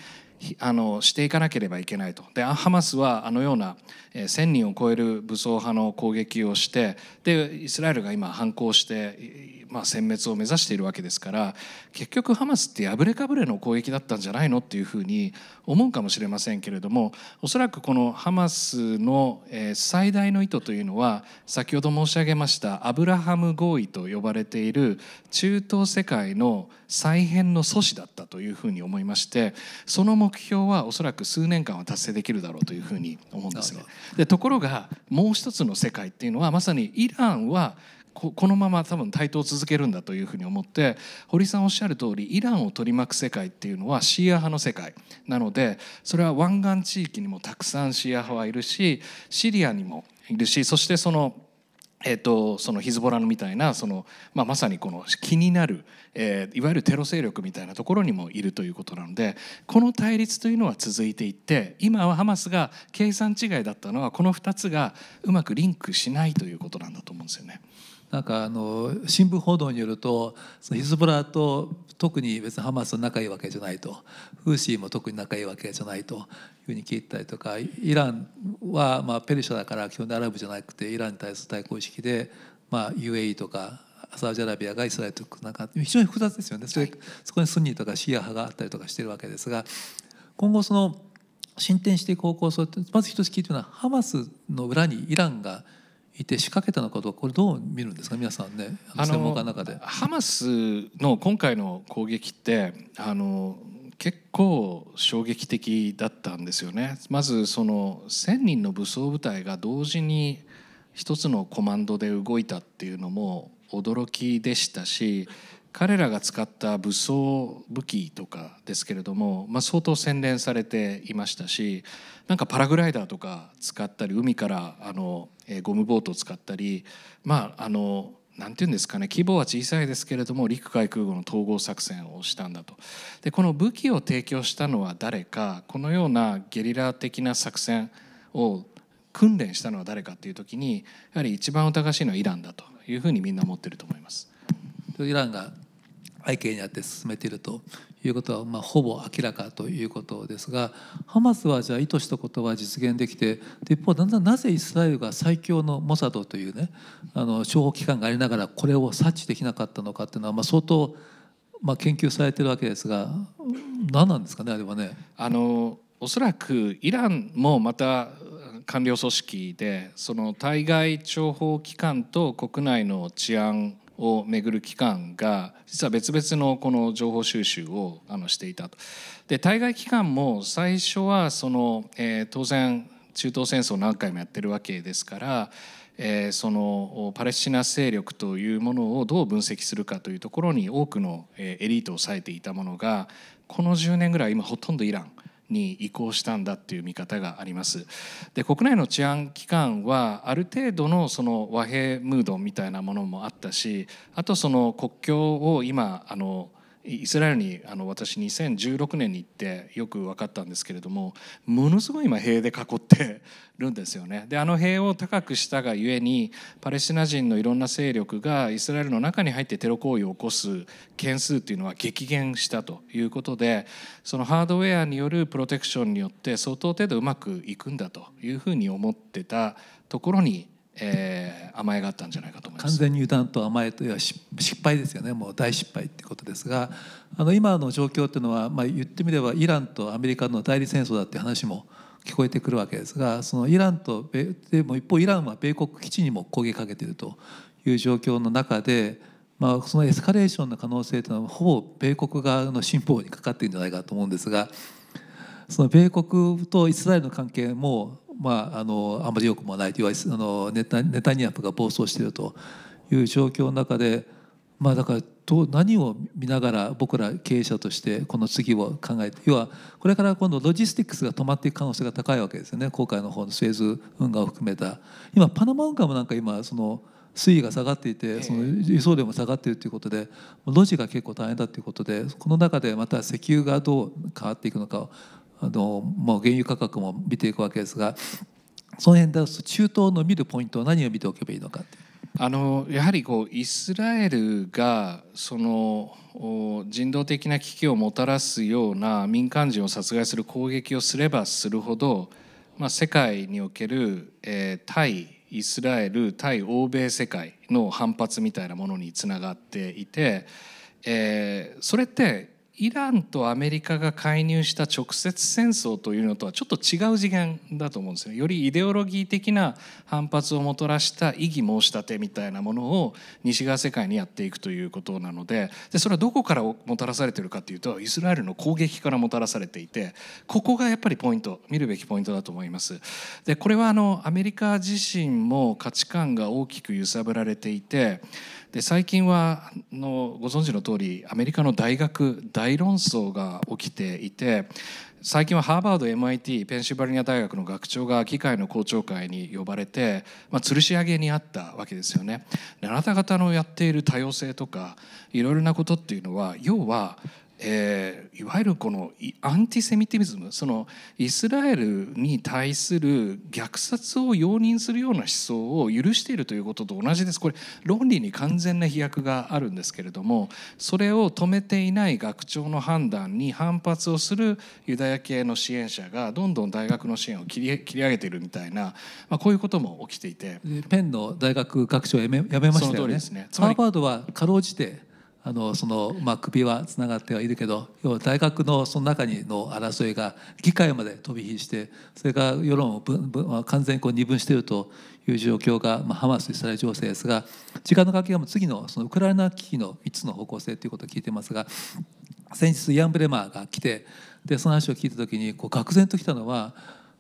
あのしていかなければいけないとでハマスはあのような、えー、1,000人を超える武装派の攻撃をしてでイスラエルが今反抗してまあ、殲滅を目指しているわけですから結局ハマスって破れかぶれの攻撃だったんじゃないのっていうふうに思うかもしれませんけれどもおそらくこのハマスの最大の意図というのは先ほど申し上げましたアブラハム合意と呼ばれている中東世界の再編の阻止だったというふうに思いましてその目標はおそらく数年間は達成できるだろうというふうに思うんですね。でところがもう一つの世界っていうのはまさにイランはこのまま多分台頭を続けるんだというふうに思って堀さんおっしゃる通りイランを取り巻く世界っていうのはシーア派の世界なのでそれは湾岸地域にもたくさんシーア派はいるしシリアにもいるしそしてそのえーと、そのヒズボラみたいなその、まあ、まさにこの気になる、えー、いわゆるテロ勢力みたいなところにもいるということなのでこの対立というのは続いていって今はハマスが計算違いだったのはこの2つがうまくリンクしないということなんだと思うんですよね。なんかあの新聞報道によるとそのヒズボラと特に別にハマスと仲いいわけじゃないとフーシーも特に仲いいわけじゃないというふうに聞いたりとかイランはまあペルシャだから基本でアラブじゃなくてイランに対する対抗意識でまあ UAE とかサウジアラビアがイスラエルとなんか非常に複雑ですよねそれ、はい、そこにスンニーとかシーア派があったりとかしてるわけですが今後その進展していく方向性まず一つ聞いてるのはハマスの裏にイランがいて仕掛けたのかどうかこれどう見るんですか皆さんね専門家の中でハマスの今回の攻撃ってあの結構衝撃的だったんですよねまずその1,000人の武装部隊が同時に一つのコマンドで動いたっていうのも驚きでしたし彼らが使った武装武器とかですけれども、まあ、相当洗練されていましたしなんかパラグライダーとか使ったり海からあの、えゴムボートを使ったりまああの何て言うんですかね規模は小さいですけれども陸海空軍の統合作戦をしたんだとでこの武器を提供したのは誰かこのようなゲリラ的な作戦を訓練したのは誰かっていう時にやはり一番疑わしいのはイランだというふうにみんな思ってると思います。イランが背景にあって進めているということは、まあ、ほぼ明らかということですがハマスはじゃあ意図したことは実現できてで一方だんだんなぜイスラエルが最強のモサドというねあの諜報機関がありながらこれを察知できなかったのかっていうのは、まあ、相当、まあ、研究されてるわけですが何なんですかねあれはね。あのおそらくイランもまた官僚組織でその対外諜報機関と国内の治安をめぐる機関が実は別々のこの情報収集をあのしていたと。で対外機関も最初はその、えー、当然中東戦争何回もやってるわけですから、えー、そのパレスチナ勢力というものをどう分析するかというところに多くのエリートを抑えていたものがこの10年ぐらい今ほとんどイランに移行したんだっていう見方があります。で国内の治安機関はある程度のその和平ムードみたいなものもあったしあとその国境を今あのイスラエルにあの私2016年に行ってよく分かったんですけれどもものすごい今塀で囲ってるんですよね。であの塀を高くしたがゆえにパレスチナ人のいろんな勢力がイスラエルの中に入ってテロ行為を起こす件数っていうのは激減したということでそのハードウェアによるプロテクションによって相当程度うまくいくんだというふうに思ってたところにえー、甘えがあったんじゃないかと完全に油断と甘えというのは失敗ですよねもう大失敗ってことですがあの今の状況というのは、まあ、言ってみればイランとアメリカの代理戦争だって話も聞こえてくるわけですがそのイランとでも一方イランは米国基地にも攻撃かけているという状況の中で、まあ、そのエスカレーションの可能性というのはほぼ米国側の進歩にかかっているんじゃないかと思うんですがその米国とイスラエルの関係もまあ、あのあまりよくもないといわあのネタニヤフが暴走しているという状況の中で、まあ、だからど何を見ながら僕ら経営者としてこの次を考えて要はこれから今度ロジスティックスが止まっていく可能性が高いわけですよね航海の方のスエズ運河を含めた今パナマ運河もなんか今その水位が下がっていてその輸送量も下がっているということで路地が結構大変だということでこの中でまた石油がどう変わっていくのかあのまあ、原油価格も見ていくわけですがその辺で中東の見るポイントは何を見ておけばいいのかあのやはりこうイスラエルがその人道的な危機をもたらすような民間人を殺害する攻撃をすればするほど、まあ、世界における、えー、対イスラエル対欧米世界の反発みたいなものにつながっていて、えー、それってイランとアメリカが介入した直接戦争というのとはちょっと違う次元だと思うんですよ。よりイデオロギー的な反発をもたらした異議申し立てみたいなものを西側世界にやっていくということなのででそれはどこからもたらされてるかというとイスラエルの攻撃からもたらされていてここがやっぱりポイント見るべきポイントだと思います。でこれはあのアメリカ自身も価値観が大きく揺さぶられていてで最近はのご存知の通りアメリカの大学大論争が起きていて最近はハーバード MIT ペンシルバニア大学の学長が議会の公聴会に呼ばれて、まあ、吊るし上げにあったわけですよね。あなた方のやっている多様性とかいろいろなことっていうのは要はえー、いわゆるこのアンティセミティズムそのイスラエルに対する虐殺を容認するような思想を許しているということと同じですこれ論理に完全な飛躍があるんですけれどもそれを止めていない学長の判断に反発をするユダヤ系の支援者がどんどん大学の支援を切り切り上げているみたいな、まあ、こういうことも起きていてペンの大学学長をやめましたよね。その通りですねハーバードはかろうじてあのそのまあ、首はつながってはいるけど要は大学のその中にの争いが議会まで飛び火してそれから世論を分分完全にこう二分しているという状況が、まあ、ハマス・イスラエル情勢ですが時間の関係はもう次のそのウクライナ危機の3つの方向性ということを聞いてますが先日イアン・ブレマーが来てでその話を聞いた時にこう愕然ときたのは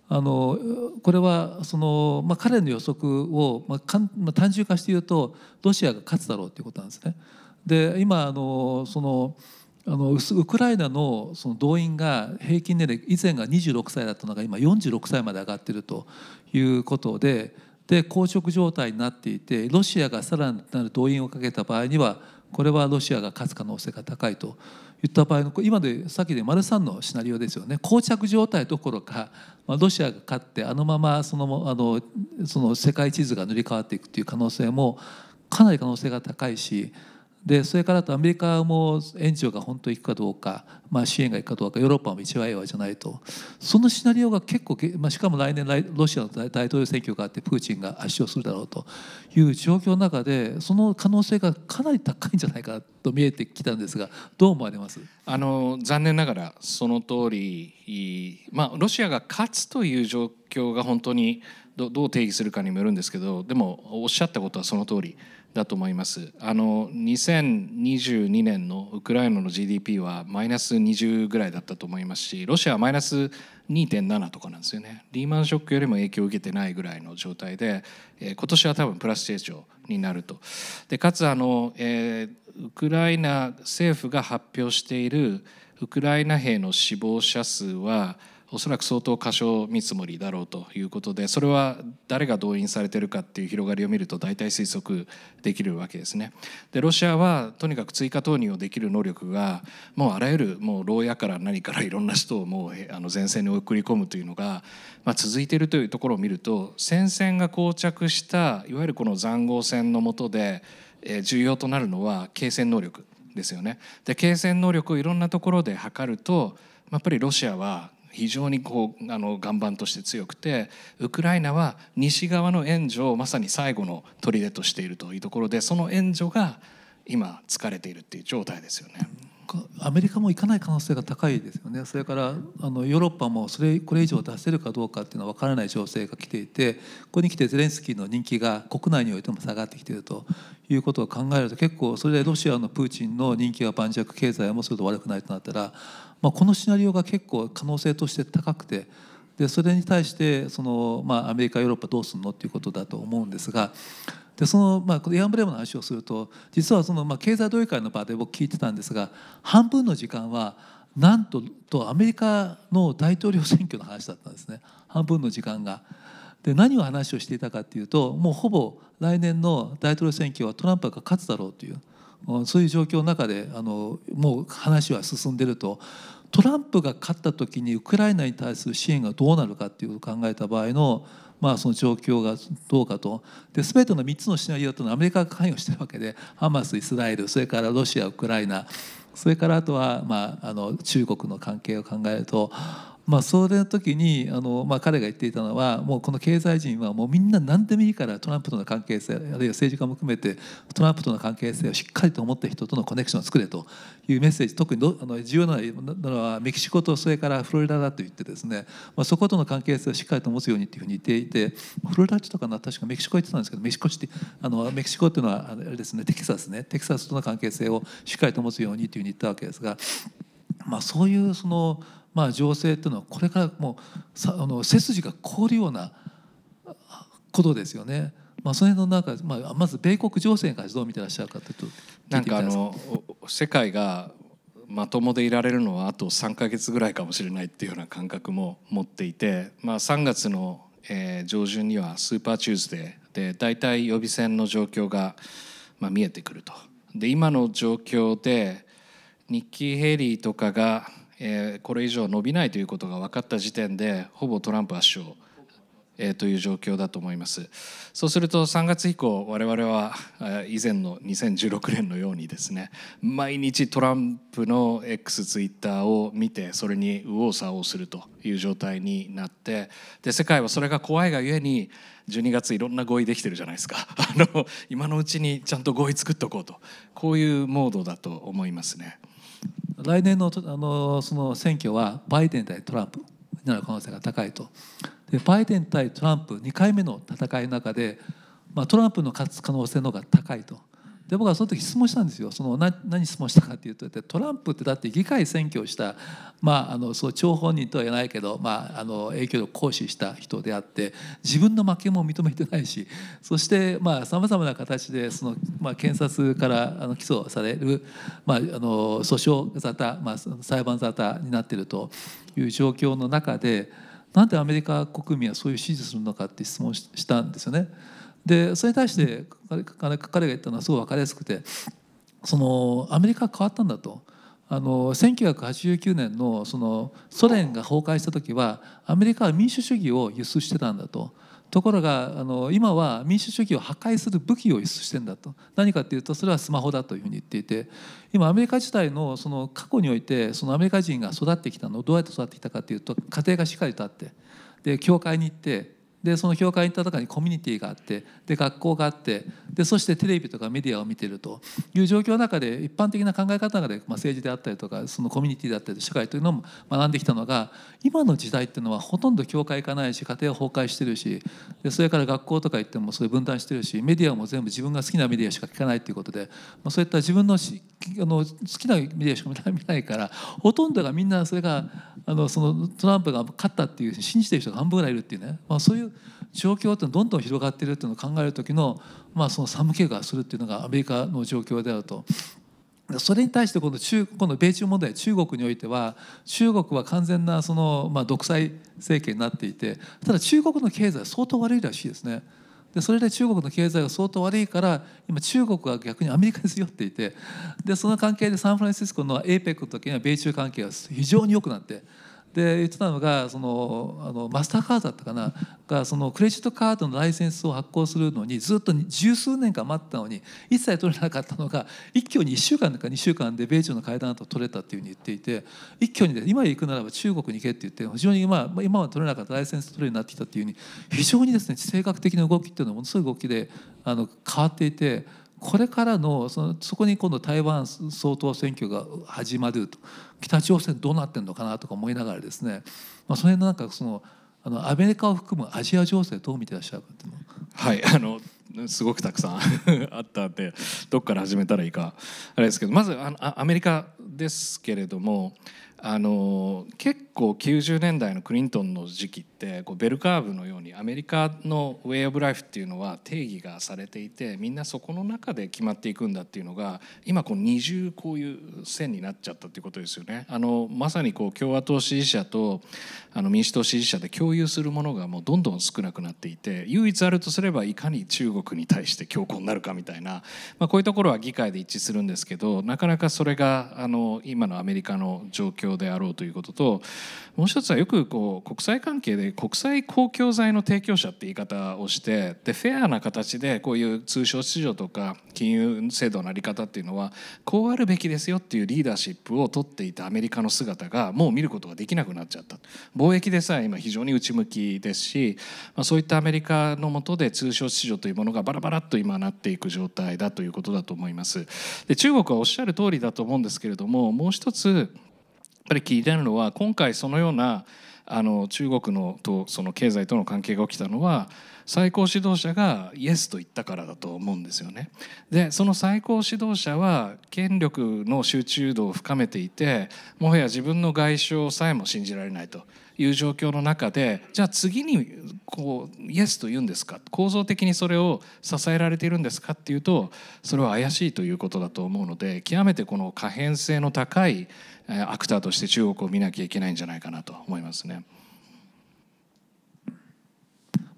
あのこれはその、まあ、彼の予測を、まあ、単純化して言うとロシアが勝つだろうということなんですね。で今あのそのあのウクライナのその動員が平均年齢以前が26歳だったのが今46歳まで上がっているということでで硬直状態になっていてロシアがさらなる動員をかけた場合にはこれはロシアが勝つ可能性が高いといった場合の今でさっきで丸3のシナリオですよね膠着状態どころか、まあ、ロシアが勝ってあのままそのあのその世界地図が塗り替わっていくという可能性もかなり可能性が高いしでそれからとアメリカも援助が本当にいくかどうか、まあ、支援がいくかどうかヨーロッパも一番弱じゃないとそのシナリオが結構、まあ、しかも来年ロシアの大統領選挙があってプーチンが圧勝するだろうという状況の中でその可能性がかなり高いんじゃないかと見えてきたんですがどう思われますあの残念ながらその通り、まあ、ロシアが勝つという状況が本当にどどう定義するかにもよるんですけどでもおっしゃったことはその通り。だと思います。あの2022年のウクライナの GDP はマイナス20ぐらいだったと思いますしロシアはマイナス2.7とかなんですよねリーマンショックよりも影響を受けてないぐらいの状態で、えー、今年は多分プラス成長になると。でかつあの、えー、ウクライナ政府が発表しているウクライナ兵の死亡者数はおそらく相当過小見積もりだろうということでそれは誰が動員されてるかっていう広がりを見ると大体推測できるわけですね。でロシアはとにかく追加投入をできる能力がもうあらゆるもう牢屋から何からいろんな人をもうあの前線に送り込むというのが、まあ、続いているというところを見ると戦線が膠着したいわゆるこの塹壕戦の下で、え重要となるのは継戦能力ですよね。で継戦能力をいろんなところで測るとやっぱりロシアは非常にこうあの岩盤として強くてウクライナは西側の援助をまさに最後の砦としているというところでその援助が今疲れているっていう状態ですよね。アメリカも行かない可能性が高いですよねそれからあのヨーロッパもそれこれ以上出せるかどうかっていうのは分からない情勢が来ていてここに来てゼレンスキーの人気が国内においても下がってきているということを考えると結構それでロシアのプーチンの人気が盤石経済もすると悪くないとなったらまあ、このシナリオが結構可能性として高くてでそれに対してその、まあ、アメリカヨーロッパどうするのっていうことだと思うんですがでその、まあ、エアンブレムの話をすると実はその、まあ、経済同友会の場で僕聞いてたんですが半分の時間はなんととアメリカの大統領選挙の話だったんですね半分の時間が。で何を話をしていたかっていうともうほぼ来年の大統領選挙はトランプが勝つだろうというそういう状況の中であのもう話は進んでるとトランプが勝った時にウクライナに対する支援がどうなるかっていうことを考えた場合の,、まあその状況がどうかとで全ての3つのシナリオというのはアメリカが関与してるわけでハマスイスラエルそれからロシアウクライナそれからあとは、まあ、あの中国の関係を考えるとまあ、それの時にあの、まあ、彼が言っていたのはもうこの経済人はもうみんな何でもいいからトランプとの関係性あるいは政治家も含めてトランプとの関係性をしっかりと思った人とのコネクションを作れというメッセージ特にあの重要なのはメキシコとそれからフロリダだと言ってですね、まあ、そことの関係性をしっかりと持つようにというふうに言っていてフロリダ地とかな確かメキシコ行ってたんですけどメキシコってあのメキシコっていうのはあれですねテキサスねテキサスとの関係性をしっかりと持つようにというふうに言ったわけですが、まあ、そういうその。まあ、情勢というのはこれからもうさあの背筋が凍るようなことですよね。まあ、その辺の中、まあ、まず米国情勢に関してどう見てらっしゃるかというとなんかあの世界がまともでいられるのはあと3か月ぐらいかもしれないっていうような感覚も持っていて、まあ、3月の、えー、上旬にはスーパーチューズデーで大体予備選の状況が、まあ、見えてくると。で今の状況で日ッヘリーとかがえー、これ以上伸びないということが分かった時点でほぼトランプ圧勝、えー、という状況だと思いますそうすると3月以降我々は以前の2016年のようにですね毎日トランプの X ツイッターを見てそれに右往左往するという状態になってで世界はそれが怖いがゆえに12月いろんな合意できてるじゃないですか あの今のうちにちゃんと合意作っとこうとこういうモードだと思いますね。来年のあのその選挙はバイデン対トランプになる可能性が高いとでバイデン対トランプ2回目の戦いの中で、まあ、トランプの勝つ可能性の方が高いと。で僕はその時質問したんですよそのな何質問したかっていうとトランプってだって議会選挙をした、まあ、のそう張本人とは言えないけど、まあ、あの影響力行使した人であって自分の負けも認めてないしそしてさまざ、まな形でその、まあ、検察からあの起訴される、まあ、あの訴訟沙汰、まあ、裁判沙汰になっているという状況の中でなんでアメリカ国民はそういう支持するのかって質問したんですよね。でそれに対して彼が言ったのはすごい分かりやすくてそのアメリカ変わったんだと。あの1989年のそのソ連が崩壊した時はアメリカは民主主義を輸出してたんだとところがあの今は民主主義を破壊する武器を輸出してんだと何かっていうとそれはスマホだというふうに言っていて今アメリカ自体のその過去においてそのアメリカ人が育ってきたのをどうやって育ってきたかっていうと家庭がしっかりとあってで教会に行ってでその教会た中にコミュニティがあってで学校があってでそしてテレビとかメディアを見てるという状況の中で一般的な考え方の中で、まあ、政治であったりとかそのコミュニティであったり社会というのも学んできたのが今の時代っていうのはほとんど教会行かないし家庭は崩壊してるしでそれから学校とか行ってもそれ分断してるしメディアも全部自分が好きなメディアしか聞かないということで、まあ、そういった自分のあの好きなメディアしか見ないからほとんどがみんなそれがあのそのトランプが勝ったっていう信じてる人が半分ぐらいいるっていうね、まあ、そういう状況ってどんどん広がってるっていうのを考える時の,、まあその寒気がするっていうのがアメリカの状況であると。それに対してこの中この米中問題中国においては中国は完全なその、まあ、独裁政権になっていてただ中国の経済は相当悪いらしいですね。でそれで中国の経済が相当悪いから今中国は逆にアメリカに強っていてでその関係でサンフランシスコの APEC の時には米中関係が非常に良くなってで言ってたのがそのあのマスターカードだったかながそのクレジットカードのライセンスを発行するのにずっと十数年間待ったのに一切取れなかったのが一挙に1週間か2週間で米中の会談と取れたっていうふうに言っていて一挙にで今行くならば中国に行けって言って非常に今今は取れなかったライセンス取れるようになってきたっていうふうに非常にですね性格的な動きっていうのはものすごい動きであの変わっていて。これからのそのそこに今度台湾総統選挙が始まると北朝鮮どうなってんのかなとか思いながらですね、まあ、その辺のなんかそのあのアメリカを含むアジア情勢どう見てらっしゃるはいあのすごくたくさんあったんでどっから始めたらいいかあれですけどまずあアメリカですけれどもあの結構90年代のクリントンの時期っててこうベルカーブのようにアメリカのウェイ・オブ・ライフっていうのは定義がされていてみんなそこの中で決まっていくんだっていうのが今こう二重こういう線になっちゃったっていうことですよね。あのまさにこう共和党支持者とあの民主党支持者で共有するものがもうどんどん少なくなっていて唯一あるとすればいかに中国に対して強硬になるかみたいな、まあ、こういうところは議会で一致するんですけどなかなかそれがあの今のアメリカの状況であろうということともう一つはよくこう国際関係で国際公共財の提供者って言い方をしてでフェアな形でこういう通商市場とか金融制度の在り方っていうのはこうあるべきですよっていうリーダーシップを取っていたアメリカの姿がもう見ることができなくなっちゃった貿易でさえ今非常に内向きですし、まあ、そういったアメリカの下で通商市場というものがバラバラっと今なっていく状態だということだと思います。で中国はおっしゃる通りだと思うんですけれどももう一つやっぱり気になるのは今回そのようなあの中国のとその経済との関係が起きたのは最高指導者がイエスと言ったからだと思うんですよね。でその最高指導者は権力の集中度を深めていてもはや自分の外相さえも信じられないという状況の中でじゃあ次にこうイエスと言うんですか構造的にそれを支えられているんですかっていうとそれは怪しいということだと思うので極めてこの可変性の高いアクターとして中国を見なきゃいけないんじゃないかなと思いますね。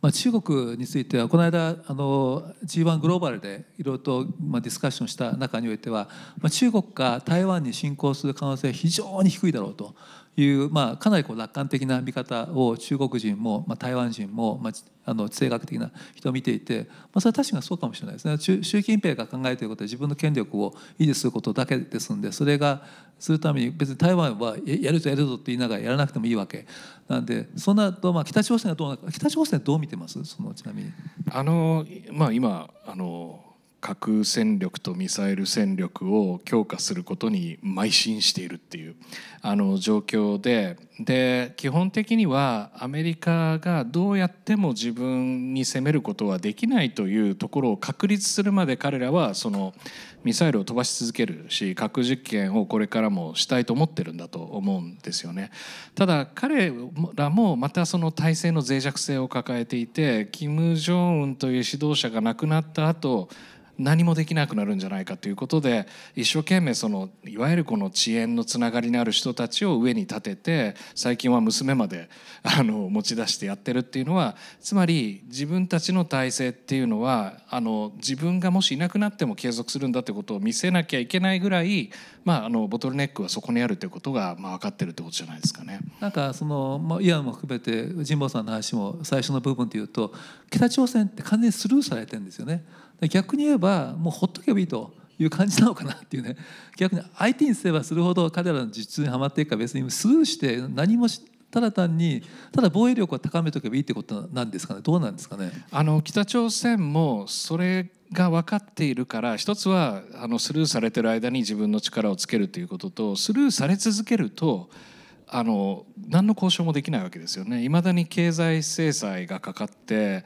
まあ、中国についてはこの間あの G1 グローバルでいろいろとまあディスカッションした中においては、まあ、中国が台湾に侵攻する可能性は非常に低いだろうという、まあ、かなりこう楽観的な見方を中国人も、まあ、台湾人も、まあ、あの地政学的な人を見ていて、まあ、それは確かにそうかもしれないですね習近平が考えていることは自分の権力を維持することだけですんでそれがするために別に台湾はやるぞやるぞって言いながらやらなくてもいいわけなんでそんなと、まあ、北朝鮮はどうな北朝鮮はどう見てますそのちなみにあの、まあ今あの核戦力とミサイル戦力を強化することに邁進しているっていうあの状況でで基本的にはアメリカがどうやっても自分に攻めることはできないというところを確立するまで彼らはそのミサイルを飛ばし続けるし核実験をこれからもしたいと思ってるんだと思うんですよね。ただ彼らもまたその体制の脆弱性を抱えていて金正恩という指導者が亡くなった後何もできなくなるんじゃないかということで一生懸命そのいわゆるこの遅延のつながりのある人たちを上に立てて最近は娘まであの持ち出してやってるっていうのはつまり自分たちの体制っていうのはあの自分がもしいなくなっても継続するんだってことを見せなきゃいけないぐらい、まあ、あのボトルネックはそこにあるということが、まあ、分かってるってことじゃないですかね。なんかその、まあ、イアンも含めて神保さんの話も最初の部分でいうと北朝鮮って完全にスルーされてるんですよね。逆に言えばもうほっとけばいいという感じなのかなっていうね逆に相手にすればするほど彼らの実通にはまっていくか別にスルーして何もしただ単にただ防衛力を高めとけばいいってことなんですかねどうなんですかねあの北朝鮮もそれが分かっているから一つはあのスルーされてる間に自分の力をつけるということとスルーされ続けるとあの何の交渉もできないわけですよね。いまだに経済制裁がかかって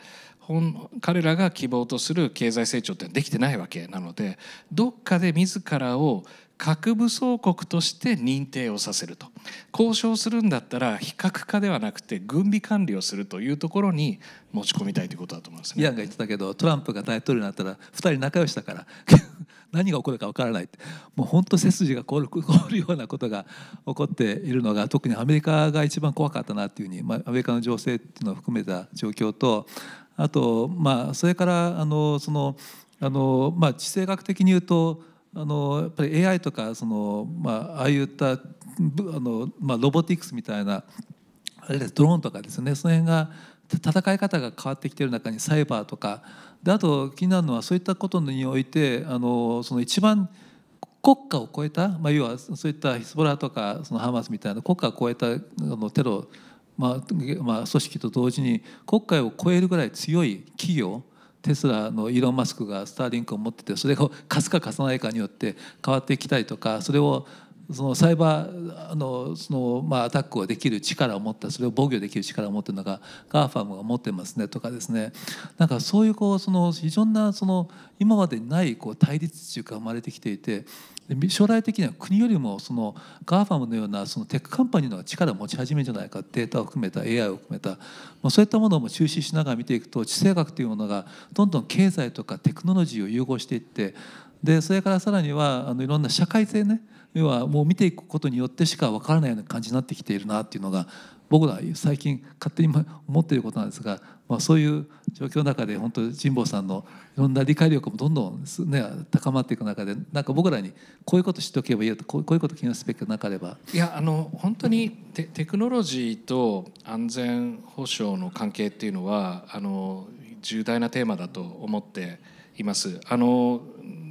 彼らが希望とする経済成長ってできてないわけなのでどっかで自らを核武装国として認定をさせると交渉するんだったら非核化ではなくて軍備管理をするというところに持ち込みたいということだと思います、ね、イアンが言ってたけどトランプが大統領になったら2人仲良しだから 何が起こるか分からないってもう本当背筋が凍る凍るようなことが起こっているのが特にアメリカが一番怖かったなっていうふうに、まあ、アメリカの情勢っていうのを含めた状況とあと、まあ、それからあのそのあの、まあ、地政学的に言うとあのやっぱり AI とかその、まあ、ああいったあの、まあ、ロボティクスみたいなあれでドローンとかですねその辺が戦い方が変わってきてる中にサイバーとかであと気になるのはそういったことにおいてあのその一番国家を超えた、まあ、要はそういったヒスボラとかそのハマスみたいな国家を超えたあのテロまあまあ、組織と同時に国会を超えるぐらい強い企業テスラのイーロン・マスクがスターリンクを持っててそれを貸すか貸さないかによって変わっていきたいとかそれをそのサイバーのその、まあ、アタックをできる力を持ったそれを防御できる力を持ってるのが GAFAM が持ってますねとかですねなんかそういうこうその非常なその今までにないこう対立中が生まれてきていて将来的には国よりもその GAFAM のようなそのテックカンパニーの力を持ち始めるんじゃないかデータを含めた AI を含めた、まあ、そういったものも注視しながら見ていくと地政学というものがどんどん経済とかテクノロジーを融合していってでそれからさらにはあのいろんな社会性ね要はもう見ていくことによってしか分からないような感じになってきているなっていうのが僕ら最近勝手に思っていることなんですが、まあ、そういう状況の中で本当神保さんのいろんな理解力もどんどん、ね、高まっていく中でなんか僕らにこういうこと知っておけばいいよとこういうこと気にすべきなければ。いやあの本当にテテクノロジーと安全保障の関係っていうのはあの重大なテーマだと思っています。あの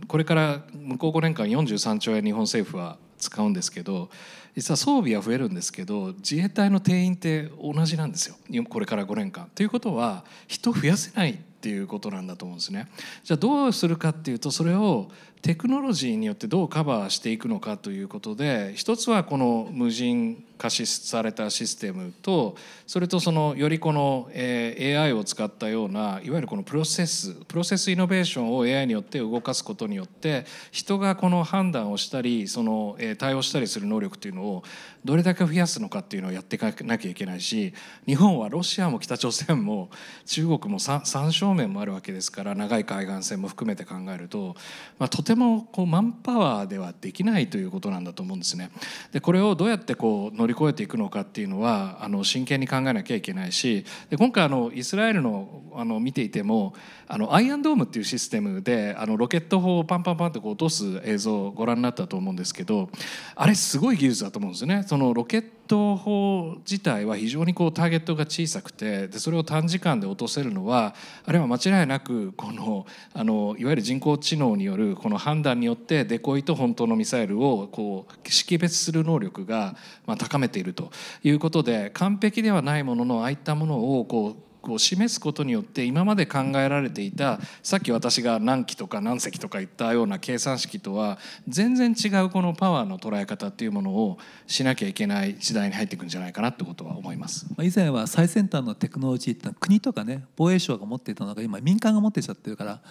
これから向こう5年間43兆円日本政府は使うんですけど実は装備は増えるんですけど自衛隊の定員って同じなんですよこれから5年間。ということは人増やせないっていうことなんだと思うんですね。じゃあどうするかっていうとそれをテクノロジーによってどうカバーしていくのかということで一つはこの無人可視されたシステムとそれとそのよりこの、え AI を使ったようないわゆるこのプロセスプロセスイノベーションを AI によって動かすことによって人がこの判断をしたりその、え対応したりする能力というのをどれだけ増やすのかっていうのをやっていかなきゃいけないし日本はロシアも北朝鮮も中国も 3, 正面もあるわけですから長い海岸線も含めて考えると、まあ、とてもこうマンパワーではできないということなんだと思うんですね。でこれをどうやってこう乗り越えていくのかっていうのはあの真剣に考えなきゃいけないしで今回あのイスラエルのあの見ていてもあのアイアンドームっていうシステムであのロケット砲をパンパンパンってこう落とす映像をご覧になったと思うんですけどあれすごい技術だと思うんですよね。そのロケット砲自体は非常にこうターゲットが小さくてでそれを短時間で落とせるのはあれは間違いなくこのあのいわゆる人工知能によるこの判断によってデコイと本当のミサイルをこう識別する能力がまあ高めているということで完璧ではないもののああいったものをこうを示すことによって今まで考えられていたさっき私が何期とか何席とか言ったような計算式とは全然違うこのパワーの捉え方っていうものをしなきゃいけない時代に入っていくんじゃないかなってことは思います。以前は最先端のテクノロジーって国とかね防衛省が持っていたのが今民間が持ってちゃってるから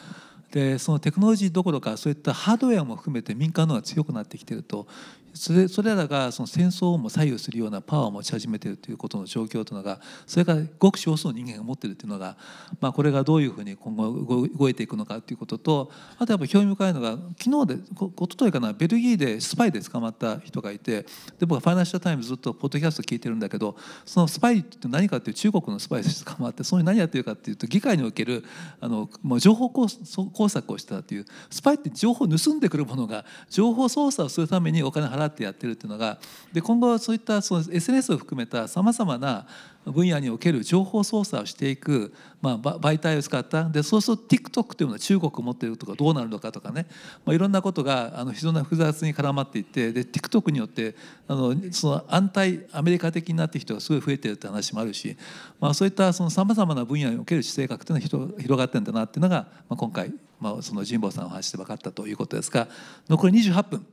でそのテクノロジーどころかそういったハードウェアも含めて民間の方が強くなってきてるとそれそれらがその戦争をも左右するようなパワーを持ち始めているということの状況というのがそれからごく少数の人間が持っているというのが、まあ、これがどういうふうに今後動いていくのかということとあとやっぱ興味深いのが昨日でおとといかなベルギーでスパイで捕まった人がいてで僕は「ファイナンシャル・タイム」ずっとポッドキャスト聞いてるんだけどそのスパイって何かっていう中国のスパイで捕まってそれ何やってるかっていうと議会におけるあの、もう情報工作をしてたっていうスパイって情報を盗んでくるものが情報操作をするためにお金払払ってやってるっていうのがで今後はそういったその SNS を含めたさまざまな分野における情報操作をしていく、まあ、媒体を使ったでそうすると TikTok というのは中国を持っているとかどうなるのかとかね、まあ、いろんなことがあの非常に複雑に絡まっていってで TikTok によってあのその安泰アメリカ的になっている人がすごい増えてるって話もあるし、まあ、そういったさまざまな分野における地政学というのは広がってるんだなっていうのが、まあ、今回、まあ、その神保さんを話して分かったということですが残り28分。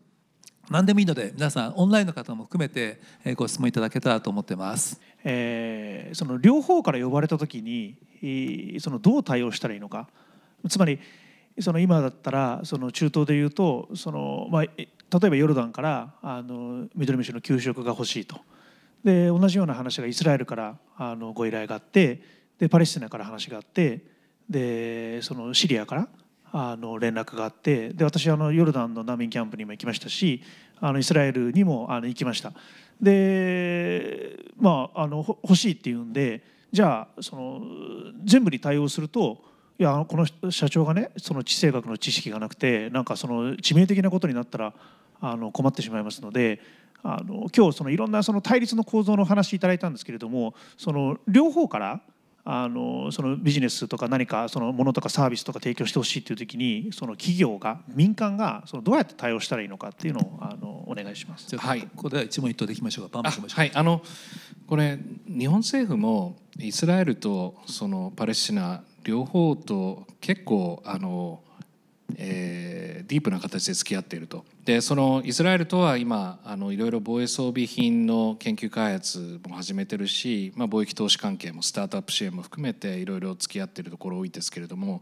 何でもいいので皆さんオンラインの方も含めてご質問いただけたらと思ってます。えー、その両方から呼ばれた時にそのどう対応したらいいのかつまりその今だったらその中東でいうとその、まあ、例えばヨルダンからあのミドルムシの給食が欲しいとで同じような話がイスラエルからあのご依頼があってでパレスチナから話があってでそのシリアから。あの連絡があってで私あのヨルダンの難民キャンプにも行きましたしあのイスラエルにもあの行きましたでまああの欲しいっていうんでじゃあその全部に対応するといやこの社長がねその地政学の知識がなくてなんかその致命的なことになったらあの困ってしまいますのであの今日そのいろんなその対立の構造の話いただいたんですけれどもその両方からあのそのビジネスとか何かそのものとかサービスとか提供してほしいっていう時にその企業が民間がそのどうやって対応したらいいのかっていうのをあのお願いします。はい、ここでは一問一答できましょうか。バンバンはい、あのこれ日本政府もイスラエルとそのパレスチナ両方と結構あの、えーディープな形で付き合っているとでそのイスラエルとは今あのいろいろ防衛装備品の研究開発も始めてるし、まあ、貿易投資関係もスタートアップ支援も含めていろいろ付き合ってるところ多いですけれども、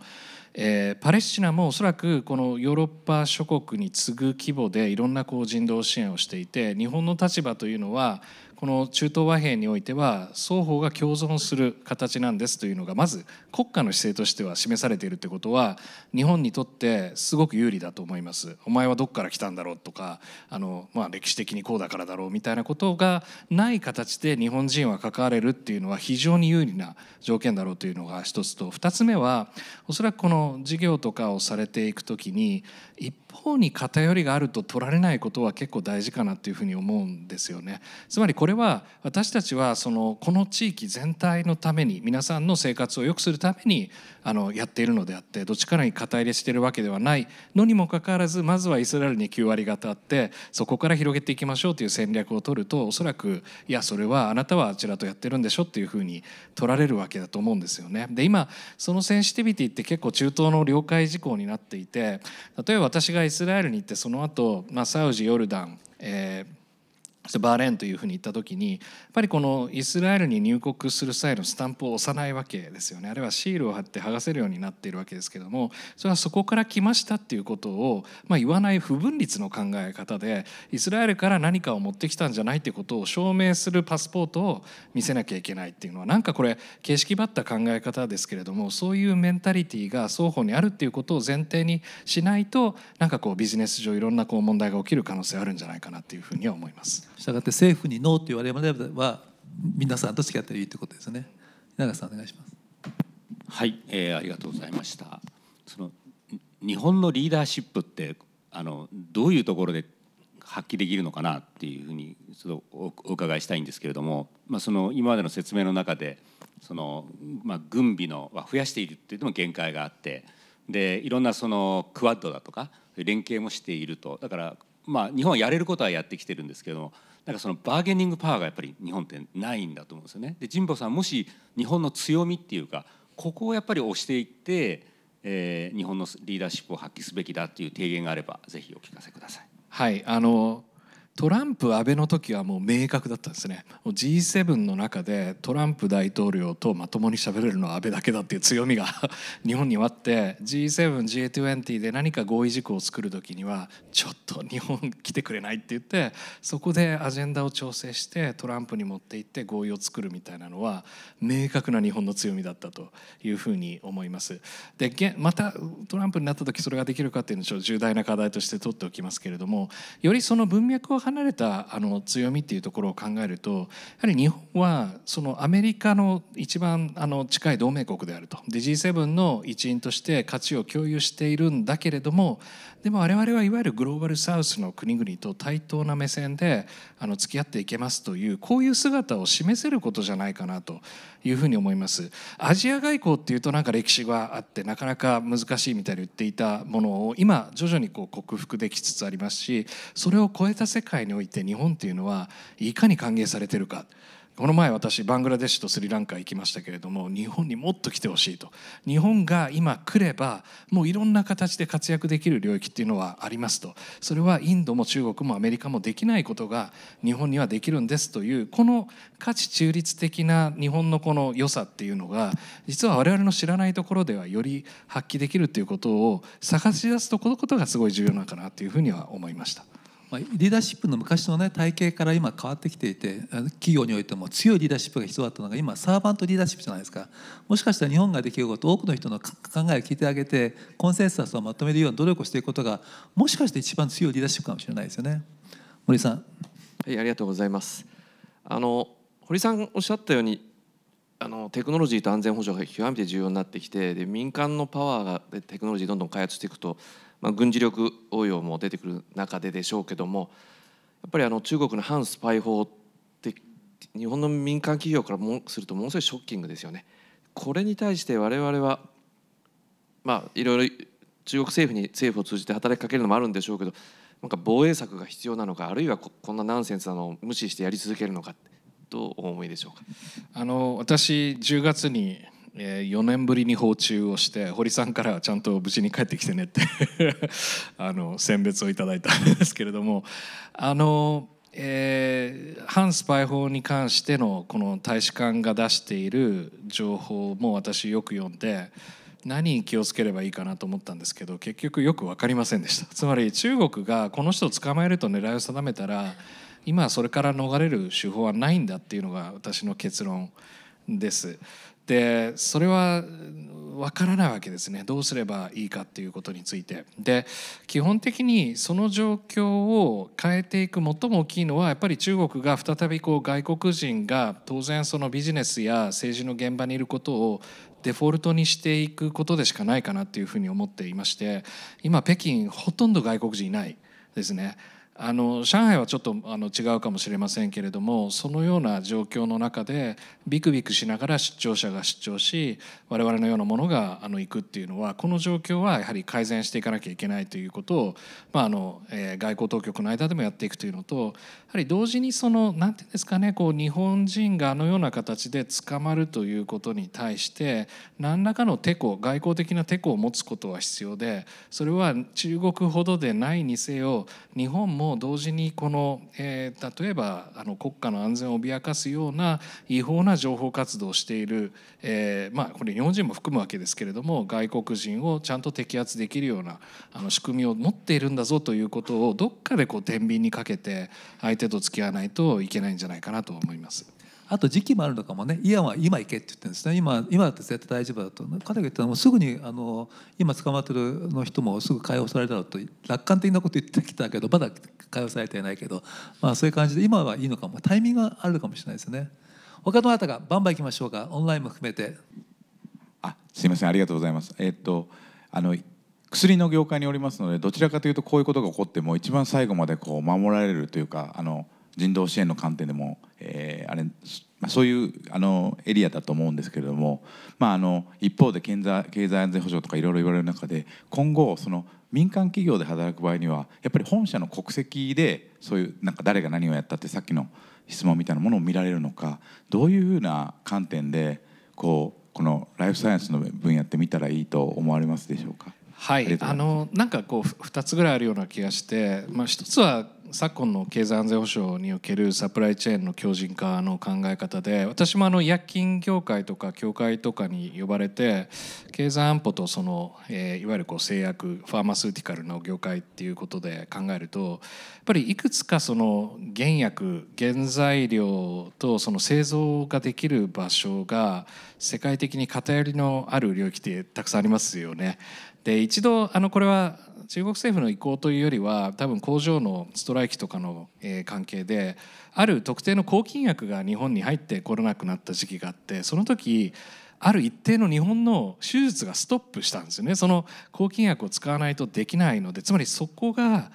えー、パレスチナもおそらくこのヨーロッパ諸国に次ぐ規模でいろんなこう人道支援をしていて日本の立場というのはこの中東和平においては双方が共存する形なんですというのがまず国家の姿勢としては示されているということは日本にとってすごく有利だと思います。お前はどこから来たんだろうとかあの、まあ、歴史的にこうだからだろうみたいなことがない形で日本人は関われるっていうのは非常に有利な条件だろうというのが一つと2つ目はおそらくこの事業とかをされていく時に一方に偏りがあると取られないことは結構大事かなというふうに思うんですよね。つまりこれは私たちはそのこの地域全体のために皆さんの生活を良くするためにあのやっているのであってどっちからに肩入れしているわけではないのにもかかわらずまずはイスラエルに9割方あってそこから広げていきましょうという戦略を取るとおそらくいやそれはあなたはあちらとやってるんでしょっていうふうに取られるわけだと思うんですよね。で今そのセンシティビティって結構中東の領海事項になっていて例えば私がイスラエルに行ってその後、まあサウジヨルダン、えーバーレーンというふうに言った時にやっぱりこのイスラエルに入国する際のスタンプを押さないわけですよねあるいはシールを貼って剥がせるようになっているわけですけどもそれはそこから来ましたっていうことを、まあ、言わない不分立の考え方でイスラエルから何かを持ってきたんじゃないってことを証明するパスポートを見せなきゃいけないっていうのはなんかこれ形式ばった考え方ですけれどもそういうメンタリティーが双方にあるっていうことを前提にしないとなんかこうビジネス上いろんなこう問題が起きる可能性あるんじゃないかなっていうふうには思います。したがって政府にノーと言われまでは皆さんと付き合っていいということですね永さんお願いしますはい、えー、ありがとうございましたその日本のリーダーシップってあのどういうところで発揮できるのかなっていうふうにちょっとお伺いしたいんですけれども、まあ、その今までの説明の中でその、まあ、軍備のは増やしているっていうのも限界があってでいろんなそのクワッドだとか連携もしているとだからまあ、日本はやれることはやってきてるんですけどもなんかそのバーゲニングパワーがやっぱり日本ってないんだと思うんですよね。で神保さんもし日本の強みっていうかここをやっぱり押していって、えー、日本のリーダーシップを発揮すべきだっていう提言があればぜひお聞かせください。はいあのトランプ安倍の時はもう明確だったんですね G7 の中でトランプ大統領とまともに喋れるのは安倍だけだっていう強みが 日本にはあって G7G20 で何か合意事項を作る時にはちょっと日本来てくれないって言ってそこでアジェンダを調整してトランプに持って行って合意を作るみたいなのは明確な日本の強みだったというふうに思います。でまたトランプになった時それができるかっていうのを重大な課題として取っておきますけれどもよりその文脈を離れたあの強みっていうところを考えるとやはり日本はそのアメリカの一番あの近い同盟国であるとで G7 の一員として価値を共有しているんだけれどもでも我々はいわゆるグローバルサウスの国々と対等な目線であの付き合っていけますというこういう姿を示せることじゃないかなというふうに思いますアジア外交っていうとなんか歴史があってなかなか難しいみたいに言っていたものを今徐々にこう克服できつつありますしそれを超えた世界において日本っていうのはいかに歓迎されてるか。この前私バングラデシュとスリランカ行きましたけれども日本にもっと来てほしいと日本が今来ればもういろんな形で活躍できる領域っていうのはありますとそれはインドも中国もアメリカもできないことが日本にはできるんですというこの価値中立的な日本のこの良さっていうのが実は我々の知らないところではより発揮できるということを探し出すとことがすごい重要なのかなというふうには思いました。まあ、リーダーシップの昔の、ね、体系から今変わってきていて企業においても強いリーダーシップが必要だったのが今サーバントリーダーシップじゃないですかもしかしたら日本ができること多くの人の考えを聞いてあげてコンセンサスをまとめるように努力をしていくことがもしかして一番強いリーダーシップかもしれないですよね森さん、はい、ありがとうございますあの堀さんおっしゃったようにあのテクノロジーと安全保障が極めて重要になってきてで民間のパワーがテクノロジーどんどん開発していくとまあ、軍事力応用も出てくる中ででしょうけどもやっぱりあの中国の反スパイ法って日本の民間企業からもするとものすごいショッキングですよね。これに対して我々はまあいろいろ中国政府に政府を通じて働きかけるのもあるんでしょうけどなんか防衛策が必要なのかあるいはこんなナンセンスなのを無視してやり続けるのかどうお思いでしょうかあの私10月にえ4年ぶりに訪中をして堀さんからはちゃんと無事に帰ってきてねって あの選別をいただいたんですけれどもあの、えー、反スパイ法に関してのこの大使館が出している情報も私よく読んで。何に気をつければいいかなと思ったんですけど結局よく分かりませんでしたつまり中国がこの人を捕まえると狙いを定めたら今それから逃れる手法はないんだっていうのが私の結論です。でそれはわからないわけですねどうすればいいかっていうことについてで基本的にその状況を変えていく最も大きいのはやっぱり中国が再びこう外国人が当然そのビジネスや政治の現場にいることをデフォルトにしていくことでしかないかなっていうふうに思っていまして今北京ほとんど外国人いないですねあの上海はちょっとあの違うかもしれませんけれどもそのような状況の中でビクビクしながら出張者が出張し我々のようなものがあの行くっていうのはこの状況はやはり改善していかなきゃいけないということを、まああのえー、外交当局の間でもやっていくというのとはり同時にその何て言うんですかねこう日本人があのような形で捕まるということに対して何らかのテコ外交的なテコを持つことは必要でそれは中国ほどでないにせよ日本も同時にこの、えー、例えばあの国家の安全を脅かすような違法な情報活動をしている、えー、まあこれ日本人も含むわけですけれども外国人をちゃんと摘発できるようなあの仕組みを持っているんだぞということをどっかでこう天秤にかけて相手程度付き合わないといけないんじゃないかなと思います。あと時期もあるのかもねイアンは今行けって言ってるんですね今今だって絶対大丈夫だと彼が言ったら、もすぐにあの今捕まってるの人もすぐ解放されたと楽観的なこと言ってきたけどまだ解放されてないけど、まあ、そういう感じで今はいいのかもタイミングがあるかもしれないですね他の方がバンバン行きましょうかオンラインも含めてあすいませんありがとうございますえー、っとあの薬の業界におりますのでどちらかというとこういうことが起こっても一番最後までこう守られるというかあの人道支援の観点でも、えー、あれ、まあ、そういうあのエリアだと思うんですけれども、まあ、あの一方で経済経済安全保障とかいろいろ言われる中で今後その民間企業で働く場合にはやっぱり本社の国籍でそういうなんか誰が何をやったってさっきの質問みたいなものを見られるのかどういうふうな観点でこうこのライフサイエンスの分野って見たらいいと思われますでしょうかはい、あのなんかこう2つぐらいあるような気がして、まあ、一つは昨今の経済安全保障におけるサプライチェーンの強靭化の考え方で私もあの薬品業界とか協会とかに呼ばれて経済安保とその、えー、いわゆるこう製薬ファーマスーティカルの業界っていうことで考えるとやっぱりいくつかその原薬原材料とその製造ができる場所が世界的に偏りのある領域ってたくさんありますよね。で一度あのこれは中国政府の意向というよりは多分工場のストライキとかの、えー、関係である特定の抗菌薬が日本に入ってこれなくなった時期があってその時ある一定の日本の手術がストップしたんですよねその抗菌薬を使わないとできないのでつまりそこが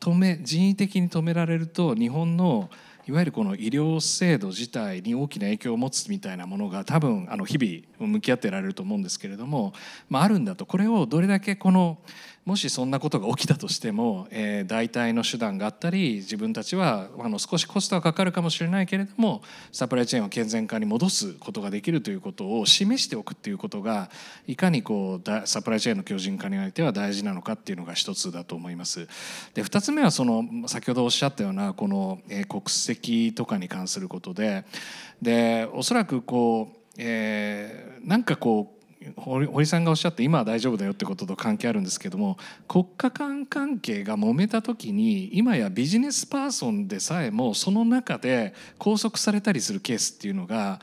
止め人為的に止められると日本のいわゆるこの医療制度自体に大きな影響を持つみたいなものが多分あの日々向き合ってられると思うんですけれども、まあ、あるんだとこれをどれだけこのもしそんなことが起きたとしても、えー、代替の手段があったり自分たちはあの少しコストはかかるかもしれないけれどもサプライチェーンを健全化に戻すことができるということを示しておくっていうことがいかにこうサプライチェーンの強靭化においては大事なのかっていうのが一つだと思います。で2つ目はその先ほどおっしゃったようなこの、えー、国籍とかに関することででおそらくこう、えー、なんかこう堀さんがおっしゃって今は大丈夫だよってことと関係あるんですけども国家間関係が揉めた時に今やビジネスパーソンでさえもその中で拘束されたりするケースっていうのが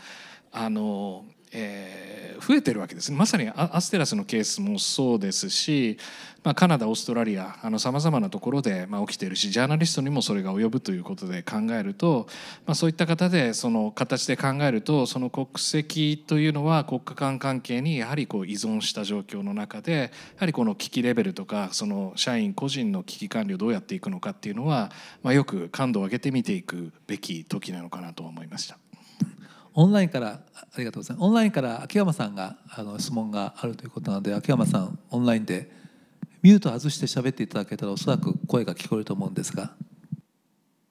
あの、えー、増えてるわけですねまさにアステラスのケースもそうですしまあ、カナダオーストラリアさまざまなところで、まあ、起きているしジャーナリストにもそれが及ぶということで考えると、まあ、そういった方でその形で考えるとその国籍というのは国家間関係にやはりこう依存した状況の中でやはりこの危機レベルとかその社員個人の危機管理をどうやっていくのかっていうのは、まあ、よく感度を上げて見ていくべき時なのかなと思いました。オンラインからありがとうございます。オンラインから秋山さんがあの質問があるということなので、秋山さんオンラインでミュート外して喋っていただけたらおそらく声が聞こえると思うんですが。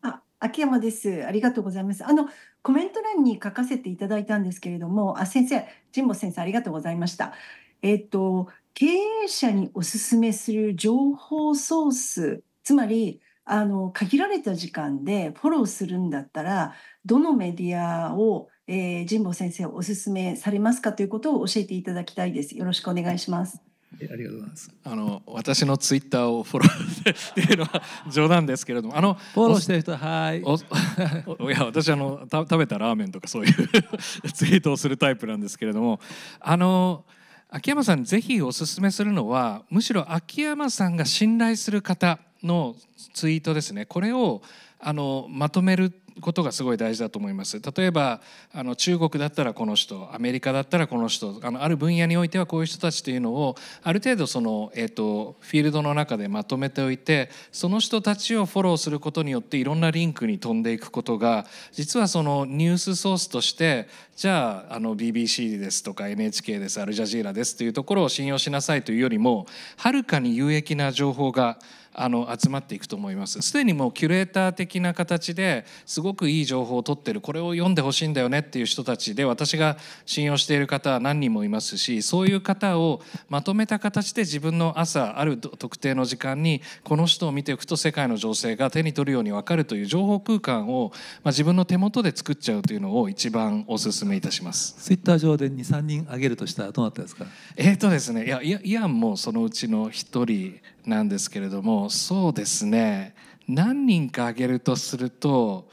あ、秋山です。ありがとうございます。あのコメント欄に書かせていただいたんですけれども、あ先生、神保先生ありがとうございました。えっ、と経営者におすすめする情報ソース、つまりあの限られた時間でフォローするんだったらどのメディアを、えー、神保先生おすすめされますかということを教えていただきたいです。よろしくお願いします。ありがとうございます。あの私のツイッターをフォローっていうのは冗談ですけれども、あのフォローしてる人はい。いや私あのた食べたラーメンとかそういう ツイートをするタイプなんですけれども、あの秋山さんぜひおすすめするのはむしろ秋山さんが信頼する方のツイートですね。これをあのまとめる。ことがすごい大事だと思います例えばあの中国だったらこの人アメリカだったらこの人あのある分野においてはこういう人たちというのをある程度その、えーと、とフィールドの中でまとめておいてその人たちをフォローすることによっていろんなリンクに飛んでいくことが実はそのニュースソースとしてじゃああの BBC ですとか NHK ですアルジャジーラですというところを信用しなさいというよりもはるかに有益な情報があの集まっていくと思いますすでにもうキュレーター的な形ですごくいい情報を取ってるこれを読んでほしいんだよねっていう人たちで私が信用している方は何人もいますしそういう方をまとめた形で自分の朝ある特定の時間にこの人を見ていくと世界の情勢が手に取るように分かるという情報空間を、まあ、自分の手元で作っちゃうというのを一番お勧めいたします。ツイッター上で2、3人挙げるとしたらどうなったですか。えっ、ー、とですね、いやイアンもそのうちの一人なんですけれどもそうですね何人か挙げるとすると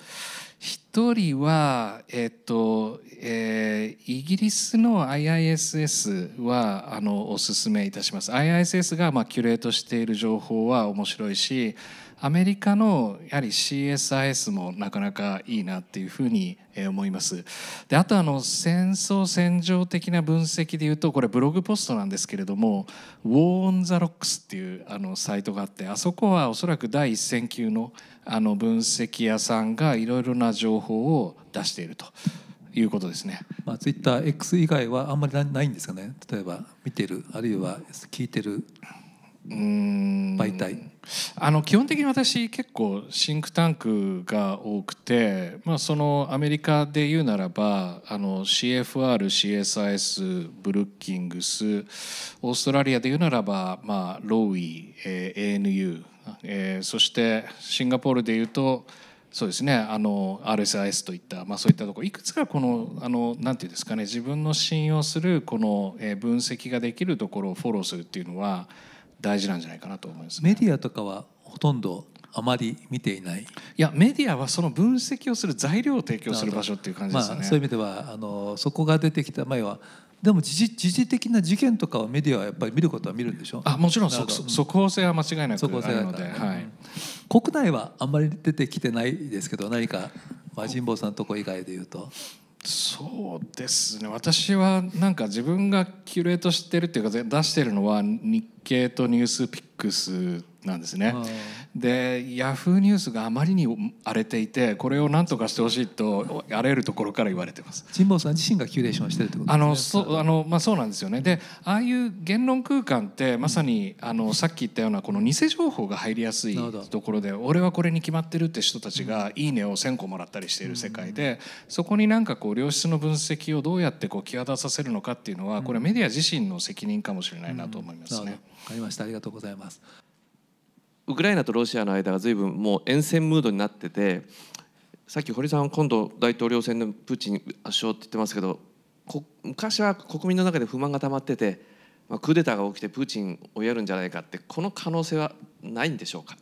1人は、えっとえー、イギリスの IISS はあのおすすめいたします IISS が、まあ、キュレートしている情報は面白いしアメリカのやはり CSIS もなかなかいいなっていうふうに思います。であとあの戦争戦場的な分析でいうとこれブログポストなんですけれども「War on the Rocks」っていうあのサイトがあってあそこはおそらく第一線級のあの分析屋さんがいろいろな情報を出していると。いうことですね。まあ、Twitter X 以外はあんまりないんですかね。例えば見てるあるいは聞いてる媒体あの基本的に私結構シンクタンクが多くて、まあ、そのアメリカで言うならばあの CFR、CSIS、ブルッキングスオーストラリアで言うならば、まあ、ロウイ、えー、ANU、えー、そしてシンガポールで言うとそうですねあの RSIS といった、まあ、そういったとこいくつかこのあのなんていうんですかね自分の信用するこの分析ができるところをフォローするっていうのは。大事なんじゃないかなと思います、ね、メディアとかはほとんどあまり見ていないいやメディアはその分析をする材料を提供する場所っていう感じですね、まあ、そういう意味ではあのそこが出てきた前はでも時事時事的な事件とかはメディアはやっぱり見ることは見るんでしょあもちろんそ速報性は間違いなくあるので、はい、国内はあんまり出てきてないですけど何か、和人神保さんのとこ以外でいうとそうですね私はなんか自分がキュレートしてるっていうか出してるのは日経とニュースピックスなんですね。でヤフーニュースがあまりに荒れていてこれを何とかしてほしいとあらゆるところから言われてます。神保さん自身がキュレーションしてるってこと、ね、あのそうあのまあそうなんですよね。でああいう言論空間ってまさに、あのさっき言ったようなこの偽情報が入りやすいところで俺はこれに決まってるって人たちが「いいね」を1,000個もらったりしている世界で、そこになんかこう良質の分析をどうやってこう際立たせるのかっていうのはこれメディア自身の責任かもしれないなと思いますね。わ、かりましたありがとうございます。ウクライナとロシアの間が随分もう沿線ムードになっててさっき堀さん今度大統領選でプーチン圧勝って言ってますけど昔は国民の中で不満が溜まってて、まあ、クーデターが起きてプーチンをやるんじゃないかってこの可能性はないんでしょうか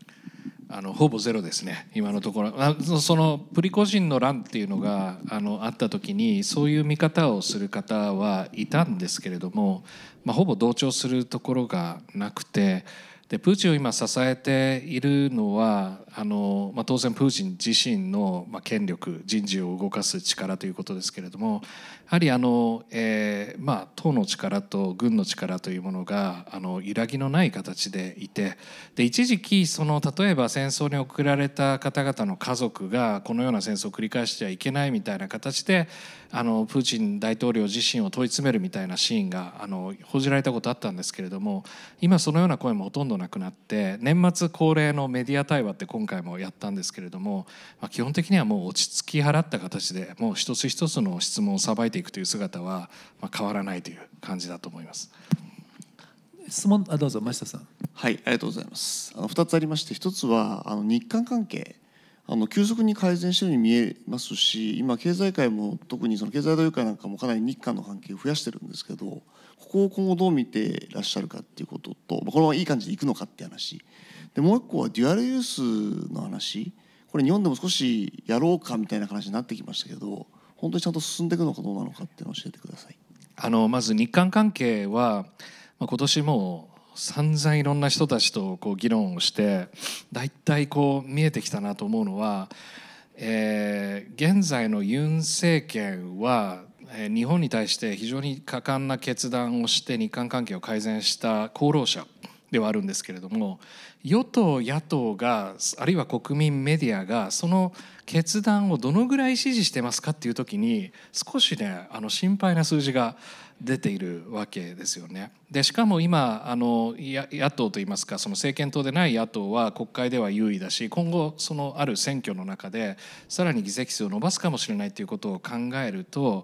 あのほぼゼロですね今のところそのプリコジンの乱っていうのがあのあった時にそういう見方をする方はいたんですけれども、まあ、ほぼ同調するところがなくて。でプーチンを今支えているのはあの、まあ、当然プーチン自身の、まあ、権力人事を動かす力ということですけれどもはりあの、えーまあ、党の力と軍の力というものがあの揺らぎのない形でいてで一時期その例えば戦争に送られた方々の家族がこのような戦争を繰り返してはいけないみたいな形であのプーチン大統領自身を問い詰めるみたいなシーンがあの報じられたことあったんですけれども今そのような声もほとんどなくなって年末恒例のメディア対話って今回もやったんですけれども、まあ、基本的にはもう落ち着き払った形でもう一つ一つの質問をさばいてていくという姿は、まあ、変わらないという感じだと思います。質問あどうぞ増田さん。はいありがとうございます。あの二つありまして一つはあの日韓関係あの急速に改善してように見えますし今経済界も特にその経済同友会なんかもかなり日韓の関係を増やしてるんですけどここを今後どう見てらっしゃるかっていうこととこのままいい感じでいくのかって話でもう一個はデュアルユースの話これ日本でも少しやろうかみたいな話になってきましたけど本当にちゃんと進んでいくのかどうなのかっていうのを教えてください。あのまず日韓関係は、まあ、今年も散々いろんな人たちとこう議論をして大体こう見えてきたなと思うのは、えー、現在のユン政権はえ日本に対して非常に果敢な決断をして日韓関係を改善した功労者ではあるんですけれども与党野党があるいは国民メディアがその決断をどのぐらい支持してますかっていう時に少しねあの心配な数字が出ているわけですよね。でしかも今あの野党といいますかその政権党でない野党は国会では優位だし今後そのある選挙の中でさらに議席数を伸ばすかもしれないということを考えると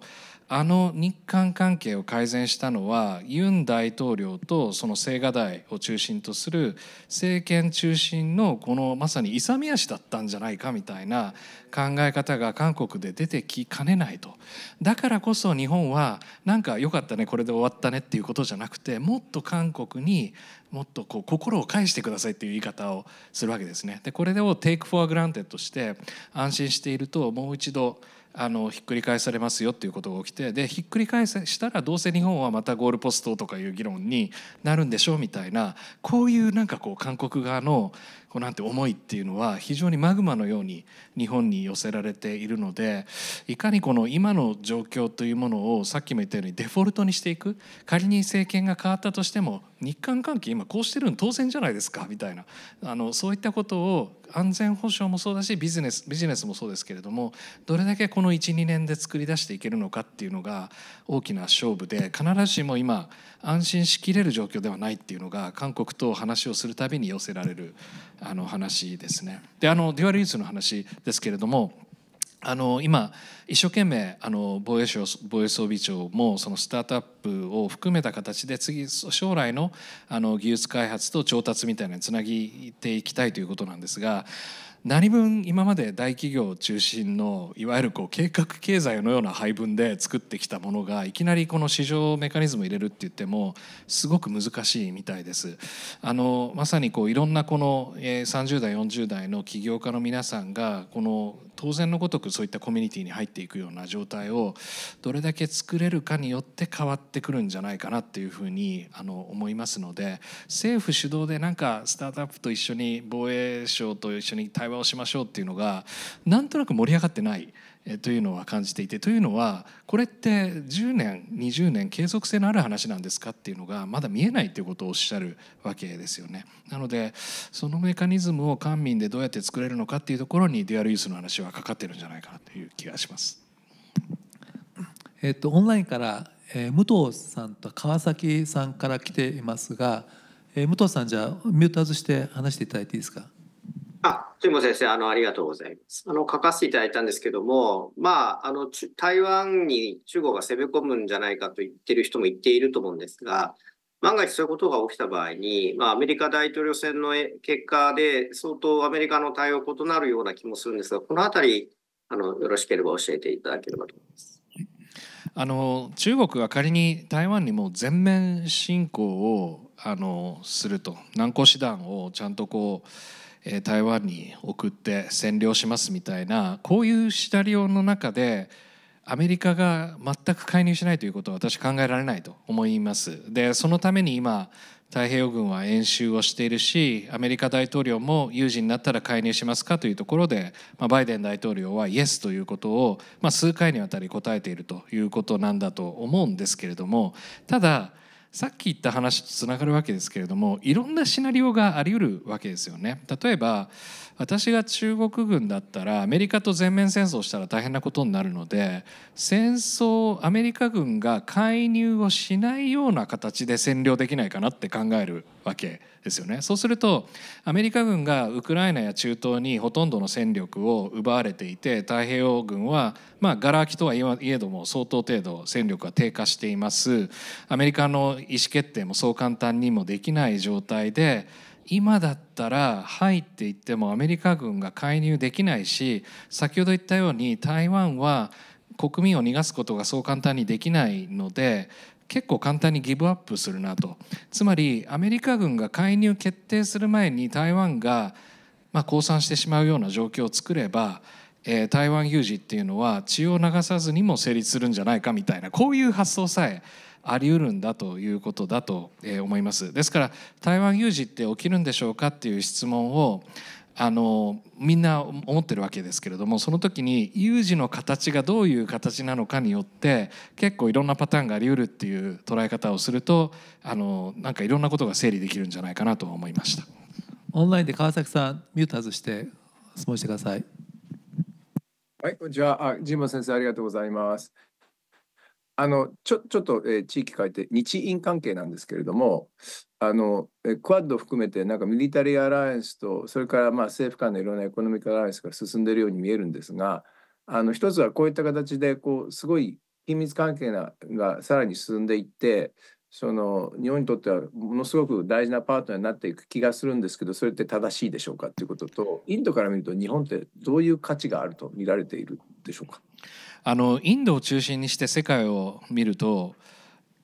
あの日韓関係を改善したのはユン大統領とその青瓦台を中心とする政権中心のこのまさに勇み足だったんじゃないかみたいな考え方が韓国で出てきかねないとだからこそ日本はなんか良かったったねこれで終わったねっていうことじゃなくてもっと韓国にもっとこう心を返してくださいっていう言い方をするわけですね。でこれをテイクフォアグランテッドして安心しているともう一度あのひっくり返されますよっていうことが起きてでひっくり返したらどうせ日本はまたゴールポストとかいう議論になるんでしょうみたいなこういうなんかこう韓国側のこうなんて思いっていうのは非常にマグマのように日本に寄せられているのでいかにこの今の状況というものをさっきも言ったようにデフォルトにしていく仮に政権が変わったとしても日韓関係今こうしてるの当然じゃないですかみたいなあのそういったことを安全保障もそうだしビジネスビジネスもそうですけれどもどれだけこの12年で作り出していけるのかっていうのが大きな勝負で必ずしも今安心しきれる状況ではないっていうのが韓国と話をするたびに寄せられるあの話ですね。であのデュアルユースの話ですけれどもあの今一生懸命あの防衛省防衛装備庁もそのスタートアップを含めた形で次将来のあの技術開発と調達みたいなのにつなぎていきたいということなんですが何分今まで大企業中心のいわゆるこう計画経済のような配分で作ってきたものがいきなりこの市場メカニズム入れるって言ってもすごく難しいみたいです。あのまさにこういろんなこの30代40代の起業家の皆さんがこの当然のごとくそういったコミュニティに入っていくような状態をどれだけ作れるかによって変わってくるんじゃないかなっていうふうにあの思いますので政府主導でなんかスタートアップと一緒に防衛省と一緒に対話をしましょうっていうのがなんとなく盛り上がってない。というのは感じていてというのはこれって10年20年継続性のある話なんですかっていうのがまだ見えないということをおっしゃるわけですよね。なのでそのメカニズムを官民でどうやって作れるのかっていうところにデュアルユースの話はかかってるんじゃないかなという気がします。えっと、オンラインから、えー、武藤さんと川崎さんから来ていますが、えー、武藤さんじゃあミュート外して話していただいていいですか。あ、辻本先生、あの、ありがとうございます。あの、書かせていただいたんですけども、まあ、あの、台湾に中国が攻め込むんじゃないかと言ってる人も言っていると思うんですが、万が一そういうことが起きた場合に、まあ、アメリカ大統領選の結果で、相当アメリカの対応異なるような気もするんですが、このあたり、あの、よろしければ教えていただければと思います。あの中国が仮に台湾にも全面侵攻をあのすると難航手段をちゃんとこう台湾に送って占領しますみたいなこういうシナリオの中でアメリカが全く介入しないということは私考えられないと思います。でそのために今太平洋軍は演習をしているしアメリカ大統領も有事になったら介入しますかというところで、まあ、バイデン大統領はイエスということを、まあ、数回にわたり答えているということなんだと思うんですけれどもたださっき言った話とつながるわけですけれどもいろんなシナリオがあり得るわけですよね。例えば私が中国軍だったらアメリカと全面戦争したら大変なことになるので戦争アメリカ軍が介入をしないような形で占領できないかなって考えるわけですよね。そうするとアメリカ軍がウクライナや中東にほとんどの戦力を奪われていて太平洋軍はまあがら空きとはいえども相当程度戦力は低下しています。アメリカの意思決定もそう簡単にもできない状態で今だったら入っていってもアメリカ軍が介入できないし先ほど言ったように台湾は国民を逃がすことがそう簡単にできないので結構簡単にギブアップするなとつまりアメリカ軍が介入決定する前に台湾がまあ降参してしまうような状況を作ればえー、台湾有事っていうのは血を流さずにも成立するんじゃないかみたいなこういう発想さえあり得るんだということだと思います。ですから台湾有事って起きるんでしょうかっていう質問をあのみんな思ってるわけですけれどもその時に有事の形がどういう形なのかによって結構いろんなパターンがありうるっていう捉え方をするとあのなんかいろんなことが整理できるんじゃないかなと思いましたオンラインで川崎さんミュート外して質問してくださいはいこんにちは。あ神保先生ありがとうございます。あのちょちょっと、えー、地域変えて日印関係なんですけれどもあの、えー、クアッド含めてなんかミリタリーアライアンスとそれからまあ政府間のいろんなエコノミックアライアンスが進んでいるように見えるんですがあの一つはこういった形でこうすごい緊密関係ががさらに進んでいってその日本にとってはものすごく大事なパートナーになっていく気がするんですけどそれって正しいでしょうかということとインドから見ると日本ってどういう価値があると見られているでしょうかあのインドを中心にして世界を見ると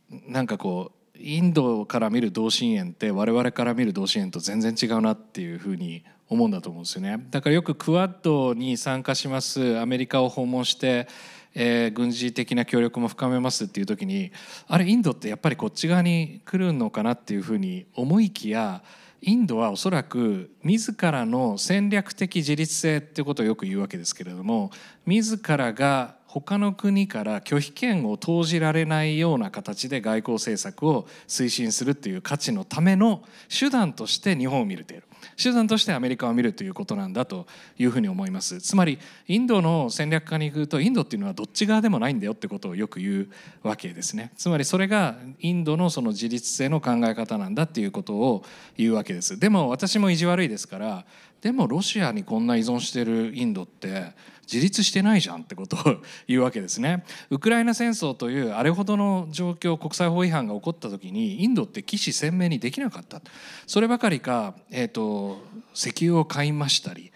なんかこうインドから見る同心円って我々から見る同心円と全然違うなっていうふうに思うんだと思うんですよねだからよくクワッドに参加しますアメリカを訪問して、えー、軍事的な協力も深めますっていう時にあれインドってやっぱりこっち側に来るのかなっていうふうに思いきやインドはおそらく自らの戦略的自立性っていうことをよく言うわけですけれども自らが他の国から拒否権を投じられないような形で外交政策を推進するっていう価値のための手段として日本を見れている。集団としてアメリカを見るということなんだというふうに思いますつまりインドの戦略家に行くとインドっていうのはどっち側でもないんだよってことをよく言うわけですねつまりそれがインドのその自立性の考え方なんだっていうことを言うわけですでも私も意地悪いですからでもロシアにこんな依存しているインドって自立してないじゃんってことを言うわけですね。ウクライナ戦争というあれほどの状況国際法違反が起こった時にインドって起死鮮明にできなかったそればかりか、えーと、石油を買いましたり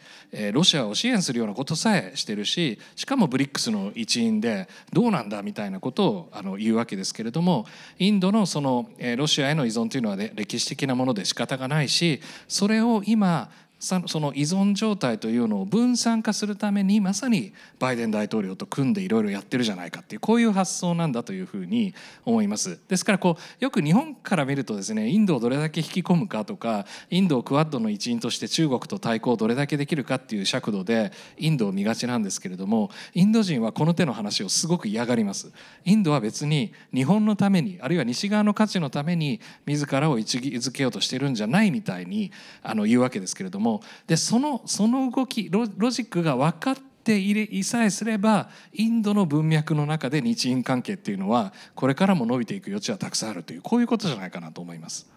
ロシアを支援するようなことさえしてるししかもブリックスの一員でどうなんだみたいなことをあの言うわけですけれどもインドのそのロシアへの依存というのは、ね、歴史的なもので仕方がないしそれを今その依存状態というのを分散化するためにまさにバイデン大統領と組んでいろいろやってるじゃないかっていうこういう発想なんだというふうに思いますですからこうよく日本から見るとですねインドをどれだけ引き込むかとかインドをクアッドの一員として中国と対抗をどれだけできるかっていう尺度でインドを見がちなんですけれどもインド人はこの手の話をすごく嫌がりますインドは別に日本のためにあるいは西側の価値のために自らを位置づけようとしてるんじゃないみたいにあの言うわけですけれどもでそのその動きロジックが分かっていれいさえすればインドの文脈の中で日印関係っていうのはこれからも伸びていく余地はたくさんあるというこういうことじゃないかなと思います。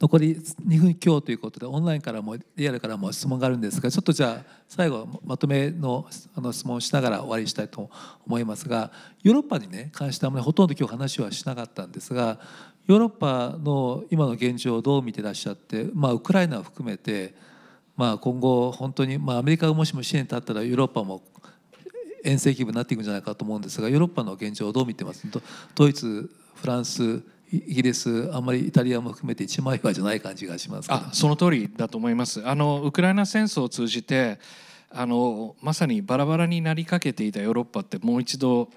残り2分強ということでオンラインからもリアルからも質問があるんですがちょっとじゃあ最後まとめのあの質問をしながら終わりしたいと思いますがヨーロッパにね関してあまりほとんど今日話はしなかったんですがヨーロッパの今の現状をどう見てらっしゃって、まあ、ウクライナを含めてまあ、今後本当に、まあ、アメリカがもしも支援立ったらヨーロッパも遠征規模になっていくんじゃないかと思うんですがヨーロッパの現状をどう見てますドイツフランスイギリスあんまりイタリアも含めて一枚岩じゃない感じがします、あその通りだと思いますあのウクライナ戦争を通じてあのまさにバラバラになりかけていたヨーロッパってもう一度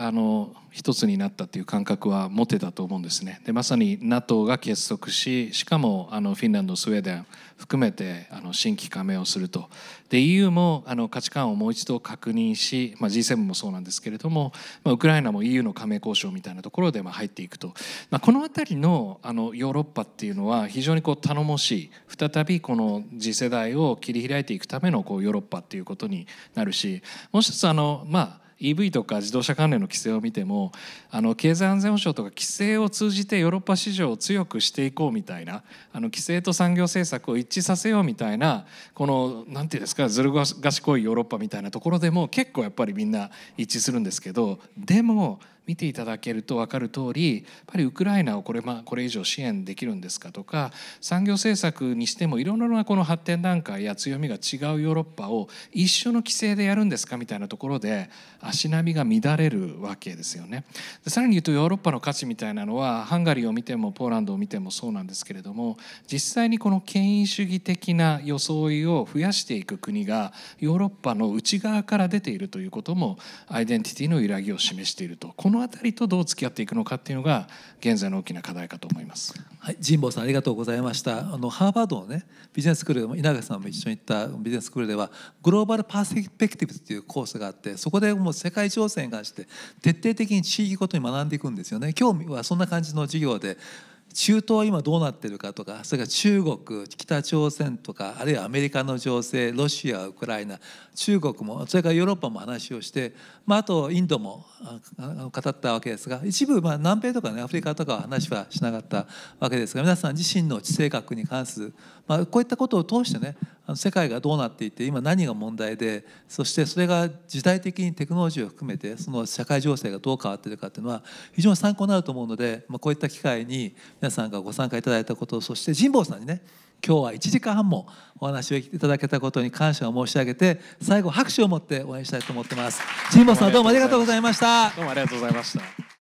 あの一つになったという感覚は持てたと思うんですね。でまさに NATO が結束ししかもあのフィンランドスウェーデン含めてあの新規加盟をするとで EU もあの価値観をもう一度確認し、まあ、G7 もそうなんですけれども、まあ、ウクライナも EU の加盟交渉みたいなところでま入っていくと、まあ、この辺りのあのヨーロッパっていうのは非常にこう頼もしい再びこの次世代を切り開いていくためのこうヨーロッパっていうことになるしもう一つあのまあ EV とか自動車関連の規制を見てもあの経済安全保障とか規制を通じてヨーロッパ市場を強くしていこうみたいなあの規制と産業政策を一致させようみたいなこの何て言うんですかずる賢いヨーロッパみたいなところでも結構やっぱりみんな一致するんですけどでも見ていただけると分かる通りやっぱりウクライナをこれ,、まあ、これ以上支援できるんですかとか産業政策にしてもいろんなこの発展段階や強みが違うヨーロッパを一緒の規制でやるんですかみたいなところで足並みが乱れるわけですよね。でさらに言うとヨーロッパの価値みたいなのはハンガリーを見てもポーランドを見てもそうなんですけれども実際にこの権威主義的な装いを増やしていく国がヨーロッパの内側から出ているということもアイデンティティの揺らぎを示していると。このの辺りとどう付き合っていくのかっていうのが現在の大きな課題かと思います。はい、神保さんありがとうございました。あのハーバードのねビジネススクールでも稲垣さんも一緒に行ったビジネススクールではグローバルパーセペクティブというコースがあってそこでもう世界情勢に関して徹底的に地域ごとに学んでいくんですよね。興味はそんな感じの授業で。中東は今どうなってるかとかそれから中国北朝鮮とかあるいはアメリカの情勢ロシアウクライナ中国もそれからヨーロッパも話をしてまあ、あとインドも語ったわけですが一部まあ南米とか、ね、アフリカとかは話はしなかったわけですが皆さん自身の地政学に関する、まあ、こういったことを通してね世界がどうなっていて今何が問題でそしてそれが時代的にテクノロジーを含めてその社会情勢がどう変わっているかっていうのは非常に参考になると思うので、まあ、こういった機会に皆さんがご参加いただいたことそして神保さんにね今日は1時間半もお話をいただけたことに感謝を申し上げて最後拍手を持って応援したいと思ってます。神保さんどうもありがとうございました。どうもありがとうございました。